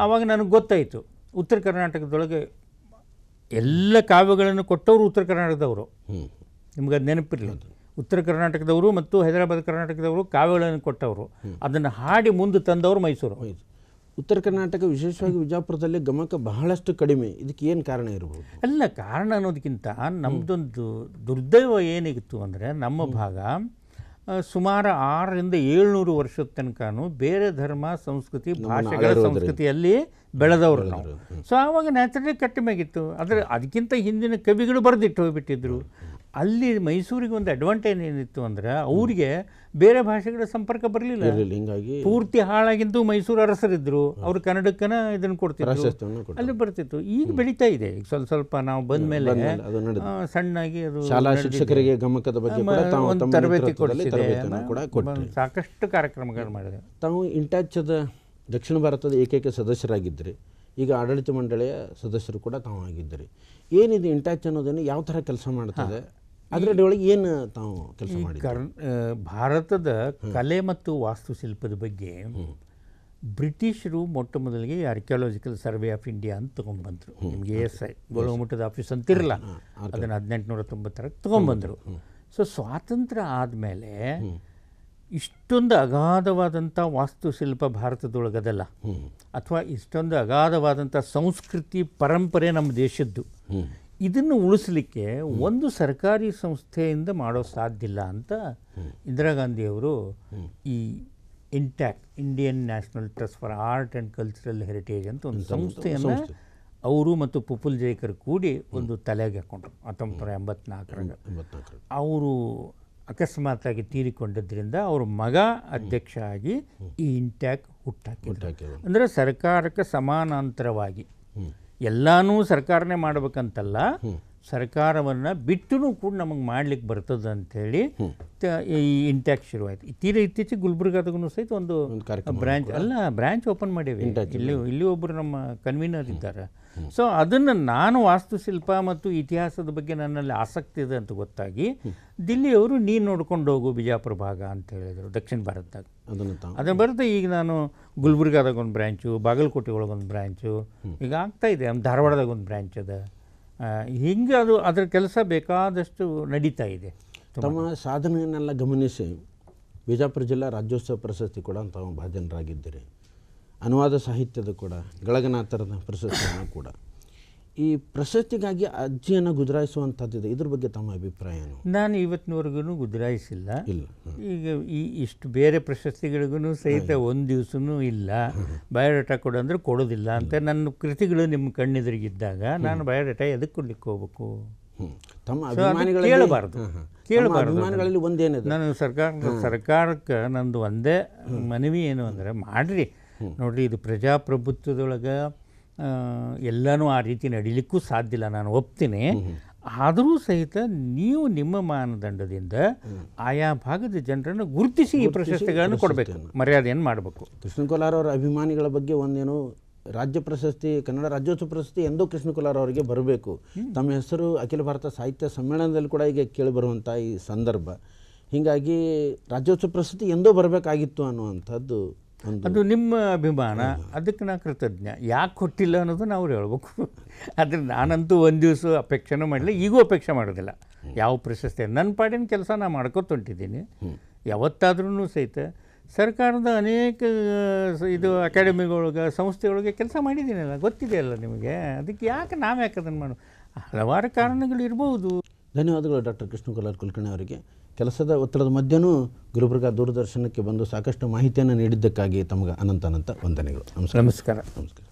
Speaker 2: ಆವಾಗ ನನಗೆ ಗೊತ್ತಾಯಿತು ಉತ್ತರ ಕರ್ನಾಟಕದೊಳಗೆ ಎಲ್ಲ ಕಾವ್ಯಗಳನ್ನು ಕೊಟ್ಟವರು ಉತ್ತರ ಕರ್ನಾಟಕದವರು ನಿಮ್ಗೆ ಅದು ನೆನಪಿರಲಿಲ್ಲ ಉತ್ತರ ಕರ್ನಾಟಕದವರು ಮತ್ತು ಹೈದರಾಬಾದ್ ಕರ್ನಾಟಕದವರು ಕಾವ್ಯಗಳನ್ನು ಕೊಟ್ಟವರು ಅದನ್ನು ಹಾಡಿ ಮುಂದೆ ತಂದವರು ಮೈಸೂರು ಉತ್ತರ ಕರ್ನಾಟಕ ವಿಶೇಷವಾಗಿ ವಿಜಾಪುರದಲ್ಲಿ ಗಮಕ ಬಹಳಷ್ಟು ಕಡಿಮೆ ಇದಕ್ಕೆ ಏನು ಕಾರಣ ಇರಬಹುದು ಅಲ್ಲ ಕಾರಣ ಅನ್ನೋದಕ್ಕಿಂತ ನಮ್ಮದೊಂದು ದುರ್ದೈವ ಏನಿತ್ತು ಅಂದರೆ ನಮ್ಮ ಭಾಗ ಸುಮಾರು ಆರರಿಂದ ಏಳ್ನೂರು ವರ್ಷದ ತನಕನೂ ಬೇರೆ ಧರ್ಮ ಸಂಸ್ಕೃತಿ ಭಾಷೆಗಳ ಸಂಸ್ಕೃತಿಯಲ್ಲಿ ಬೆಳೆದವರು ಸೊ ಆವಾಗ ನ್ಯಾಚುರಲಿ ಆಗಿತ್ತು ಆದರೆ ಅದಕ್ಕಿಂತ ಹಿಂದಿನ ಕವಿಗಳು ಬರೆದಿಟ್ಟು ಹೋಗ್ಬಿಟ್ಟಿದ್ರು ಅಲ್ಲಿ ಮೈಸೂರಿಗೆ ಒಂದು ಅಡ್ವಾಂಟೇಜ್ ಏನಿತ್ತು ಅಂದ್ರೆ ಅವ್ರಿಗೆ ಬೇರೆ ಭಾಷೆಗಳ ಸಂಪರ್ಕ ಬರಲಿಲ್ಲ
Speaker 1: ಹಿಂಗಾಗಿ ಪೂರ್ತಿ
Speaker 2: ಹಾಳಾಗಿದ್ದು ಮೈಸೂರು ಅರಸರಿದ್ರು ಅವ್ರು ಕನ್ನಡಕ್ಕನ ಇದನ್ನು ಕೊಡ್ತಿದ್ರು ಅಲ್ಲಿ ಬರ್ತಿತ್ತು ಈಗ ಬೆಳೀತಾ ಇದೆ ಈಗ ಸ್ವಲ್ಪ ಸ್ವಲ್ಪ ನಾವು ಬಂದ ಮೇಲೆ ಸಣ್ಣಾಗಿ ಅದು ಶಾಲಾ ಶಿಕ್ಷಕರಿಗೆ ಗಮಕದ ಬಗ್ಗೆ ತರಬೇತಿ ಸಾಕಷ್ಟು ಕಾರ್ಯಕ್ರಮಗಳು ಮಾಡಿದೆ
Speaker 1: ತಾವು ಇಂಟಾಚದ ದಕ್ಷಿಣ ಭಾರತದ ಏಕೈಕ ಸದಸ್ಯರಾಗಿದ್ದರೆ ಈಗ ಆಡಳಿತ ಮಂಡಳಿಯ ಸದಸ್ಯರು ಕೂಡ ತಾವು ಆಗಿದ್ದರೆ ಏನಿದೆ ಇಂಟ್ಯಾಚ್ ಅನ್ನೋದನ್ನು ಯಾವ ಥರ ಕೆಲಸ ಮಾಡ್ತದೆ ಅದರೊಳಗೆ
Speaker 2: ಏನು ತಾವು ಕೆಲಸ ಮಾಡಿ ಕರ್ನ್ ಭಾರತದ ಕಲೆ ಮತ್ತು ವಾಸ್ತುಶಿಲ್ಪದ ಬಗ್ಗೆ ಬ್ರಿಟಿಷರು ಮೊಟ್ಟ ಮೊದಲಿಗೆ ಆರ್ಕಿಯಾಲಜಿಕಲ್ ಸರ್ವೆ ಆಫ್ ಇಂಡಿಯಾ ಅಂತ ತೊಗೊಂಡ್ಬಂದರು ನಿಮಗೆ ಎಸ್ ಐ ಗೋಳಮುಟ್ಟದ ಆಫೀಸ್ ಅಂತಿರಲ್ಲ ಅದನ್ನು ಹದಿನೆಂಟುನೂರ ತೊಂಬತ್ತರ ತೊಗೊಂಡ್ಬಂದರು ಸೊ ಸ್ವಾತಂತ್ರ್ಯ ಆದಮೇಲೆ ಇಷ್ಟೊಂದು ಅಗಾಧವಾದಂಥ ವಾಸ್ತುಶಿಲ್ಪ ಭಾರತದೊಳಗದಲ್ಲ ಅಥವಾ ಇಷ್ಟೊಂದು ಅಗಾಧವಾದಂಥ ಸಂಸ್ಕೃತಿ ಪರಂಪರೆ ನಮ್ಮ ದೇಶದ್ದು ಇದನ್ನು ಉಳಿಸಲಿಕ್ಕೆ ಒಂದು ಸರ್ಕಾರಿ ಸಂಸ್ಥೆಯಿಂದ ಮಾಡೋ ಸಾಧ್ಯ ಇಲ್ಲ ಅಂತ ಇಂದಿರಾ ಗಾಂಧಿಯವರು ಈ INTACH Indian National Trust for Art and Cultural Heritage ಅಂತ ಒಂದು ಸಂಸ್ಥೆಯನ್ನು ಅವರು ಮತ್ತು ಪುಪುಲ್ ಜೈಕರ್ ಕೂಡಿ ಒಂದು ತಲೆಗೆ ಹಾಕೊಂಡ್ರು ಹತ್ತೊಂಬತ್ತು ನೂರ ಎಂಬತ್ನಾಲ್ಕರ ಅವರು ಅಕಸ್ಮಾತಾಗಿ ತೀರಿಕೊಂಡಿದ್ದರಿಂದ ಅವ್ರ ಮಗ ಅಧ್ಯಕ್ಷ ಆಗಿ ಈ ಇಂಟ್ಯಾಕ್ ಹುಟ್ಟಾಕಿ ಅಂದರೆ ಸರ್ಕಾರಕ್ಕೆ ಸಮಾನಾಂತರವಾಗಿ ಎಲ್ಲನೂ ಸರ್ಕಾರನೇ ಮಾಡಬೇಕಂತಲ್ಲ ಸರ್ಕಾರವನ್ನು ಬಿಟ್ಟು ಕೂಡ ನಮಗೆ ಮಾಡ್ಲಿಕ್ಕೆ ಬರ್ತದೆ ಹೇಳಿ ಈ ಇಂಟ್ಯಾಕ್ಸ್ ಶುರುವಾಯಿತು ತೀರ ಇತ್ತೀಚೆಗೆ ಗುಲ್ಬರ್ಗಾದಾಗೂ ಸಹಿತ ಒಂದು ಬ್ರಾಂಚ್ ಅಲ್ಲ ಬ್ರಾಂಚ್ ಓಪನ್ ಮಾಡಿವೆ ಇಲ್ಲಿ ಇಲ್ಲಿ ಒಬ್ಬರು ನಮ್ಮ ಕನ್ವೀನರ್ ಇದ್ದಾರೆ ಸೊ ಅದನ್ನು ನಾನು ವಾಸ್ತುಶಿಲ್ಪ ಮತ್ತು ಇತಿಹಾಸದ ಬಗ್ಗೆ ನನ್ನಲ್ಲಿ ಆಸಕ್ತಿ ಇದೆ ಅಂತ ಗೊತ್ತಾಗಿ ದಿಲ್ಲಿಯವರು ನೀನು ನೋಡ್ಕೊಂಡು ಹೋಗು ಬಿಜಾಪುರ ಭಾಗ ಅಂತ ಹೇಳಿದರು ದಕ್ಷಿಣ ಭಾರತದಾಗ
Speaker 1: ಅದನ್ನು
Speaker 2: ಬರುತ್ತೆ ಈಗ ನಾನು ಗುಲ್ಬರ್ಗಾದಾಗ ಒಂದು ಬ್ರ್ಯಾಂಚು ಬಾಗಲಕೋಟೆ ಒಳಗೊಂದು ಬ್ರ್ಯಾಂಚು ಈಗ ಆಗ್ತಾ ಇದೆ ಧಾರವಾಡದಾಗ ಒಂದು ಬ್ರ್ಯಾಂಚ್ ಅದ ಹಿಂಗೆ ಅದು ಅದರ ಕೆಲಸ ಬೇಕಾದಷ್ಟು ನಡೀತಾ ಇದೆ
Speaker 1: ತಮ್ಮ ಸಾಧನೆಯನ್ನೆಲ್ಲ ಗಮನಿಸಿ ಬಿಜಾಪುರ ಜಿಲ್ಲಾ ರಾಜ್ಯೋತ್ಸವ ಪ್ರಶಸ್ತಿ ಕೂಡ ತಾವು ಭಾಜನರಾಗಿದ್ದೀರಿ ಅನುವಾದ ಸಾಹಿತ್ಯದ ಕೂಡ ಗಳಗನಾಥರದ ಪ್ರಶಸ್ತಿಯನ್ನು ಕೂಡ ಈ ಪ್ರಶಸ್ತಿಗಾಗಿ ಅರ್ಜಿಯನ್ನು ಗುಜರಾಯಿಸುವಂಥದ್ದಿದೆ ಇದ್ರ ಬಗ್ಗೆ ತಮ್ಮ ಅಭಿಪ್ರಾಯ
Speaker 2: ನಾನು ಇವತ್ತಿನವರೆಗೂ ಗುಜರಾಯಿಸಿಲ್ಲ ಈಗ ಈ ಇಷ್ಟು ಬೇರೆ ಪ್ರಶಸ್ತಿಗಳಿಗೂ ಸಹಿತ ಒಂದು ದಿವಸನೂ ಇಲ್ಲ ಬಯೋಡೇಟಾ ಕೊಡು ಅಂದರೆ ಕೊಡೋದಿಲ್ಲ ಅಂತ ನನ್ನ ಕೃತಿಗಳು ನಿಮ್ಮ ಕಣ್ಣೆದುರಿಗಿದ್ದಾಗ ನಾನು ಬಯೋಡೇಟಾ ಎದಕ್ಕೆ ಕೊಡ್ಲಿಕ್ಕೆ ಹೋಗ್ಬೇಕು ತಮ್ಮ ಕೇಳಬಾರ್ದು ಕೇಳಬಾರ್ದು ಸರ್ಕಾರ ಸರ್ಕಾರಕ್ಕೆ ನಂದು ಒಂದೇ ಮನವಿ ಏನು ಅಂದರೆ ಮಾಡ್ರಿ ನೋಡ್ರಿ ಇದು ಪ್ರಜಾಪ್ರಭುತ್ವದೊಳಗೆ ಎಲ್ಲನೂ ಆ ರೀತಿ ನಡೀಲಿಕ್ಕೂ ಇಲ್ಲ ನಾನು ಒಪ್ತೀನಿ ಆದರೂ ಸಹಿತ ನೀವು ನಿಮ್ಮ ಮಾನದಂಡದಿಂದ ಆಯಾ ಭಾಗದ ಜನರನ್ನು ಗುರುತಿಸಿ ಈ ಪ್ರಶಸ್ತಿಗಳನ್ನು ಕೊಡಬೇಕು ಮರ್ಯಾದೆಯನ್ನು ಮಾಡಬೇಕು
Speaker 1: ಕೃಷ್ಣ ಕೋಲಾರ ಅವರ ಅಭಿಮಾನಿಗಳ ಬಗ್ಗೆ ಒಂದೇನು ರಾಜ್ಯ ಪ್ರಶಸ್ತಿ ಕನ್ನಡ ರಾಜ್ಯೋತ್ಸವ ಪ್ರಶಸ್ತಿ ಎಂದೋ ಕೃಷ್ಣ ಕೋಲಾರ ಅವರಿಗೆ ಬರಬೇಕು ತಮ್ಮ ಹೆಸರು ಅಖಿಲ ಭಾರತ ಸಾಹಿತ್ಯ ಸಮ್ಮೇಳನದಲ್ಲಿ ಕೂಡ ಈಗ ಕೇಳಿಬರುವಂಥ ಈ ಸಂದರ್ಭ ಹೀಗಾಗಿ ರಾಜ್ಯೋತ್ಸವ ಪ್ರಶಸ್ತಿ ಎಂದೋ ಬರಬೇಕಾಗಿತ್ತು ಅನ್ನುವಂಥದ್ದು
Speaker 2: ಅದು ನಿಮ್ಮ ಅಭಿಮಾನ ಅದಕ್ಕೆ ನಾ ಕೃತಜ್ಞ ಯಾಕೆ ಕೊಟ್ಟಿಲ್ಲ ಅನ್ನೋದು ನಾವು ಹೇಳ್ಬೇಕು ಆದರೆ ನಾನಂತೂ ಒಂದು ದಿವಸ ಅಪೇಕ್ಷೆನೂ ಮಾಡಿಲ್ಲ ಈಗೂ ಅಪೇಕ್ಷೆ ಮಾಡೋದಿಲ್ಲ ಯಾವ ಪ್ರಶಸ್ತಿ ನನ್ನ ಪಾಡಿನ ಕೆಲಸ ನಾನು ಮಾಡ್ಕೊತೊಂಟಿದ್ದೀನಿ ಯಾವತ್ತಾದ್ರೂ ಸಹಿತ ಸರ್ಕಾರದ ಅನೇಕ ಇದು ಅಕಾಡೆಮಿಗಳೊಳಗೆ ಸಂಸ್ಥೆಗಳಿಗೆ ಕೆಲಸ ಮಾಡಿದ್ದೀನಲ್ಲ ಗೊತ್ತಿದೆಯಲ್ಲ ನಿಮಗೆ ಅದಕ್ಕೆ ಯಾಕೆ ನಾವು ಯಾಕೆ ಅದನ್ನು ಮಾಡು ಹಲವಾರು ಕಾರಣಗಳು ಇರ್ಬೋದು ಧನ್ಯವಾದಗಳು ಡಾಕ್ಟರ್ ಕೃಷ್ಣ ಕುಲಕರ್ಣಿ
Speaker 1: ಅವರಿಗೆ ಕೆಲಸದ ಒತ್ತಡದ ಮಧ್ಯನೂ ಗುಲ್ಬರ್ಗ ದೂರದರ್ಶನಕ್ಕೆ ಬಂದು ಸಾಕಷ್ಟು ಮಾಹಿತಿಯನ್ನು ನೀಡಿದ್ದಕ್ಕಾಗಿ ತಮಗೆ ಅನಂತ ಅನಂತ ವಂದನೆಗಳು ನಮಸ್ಕಾರ ನಮಸ್ಕಾರ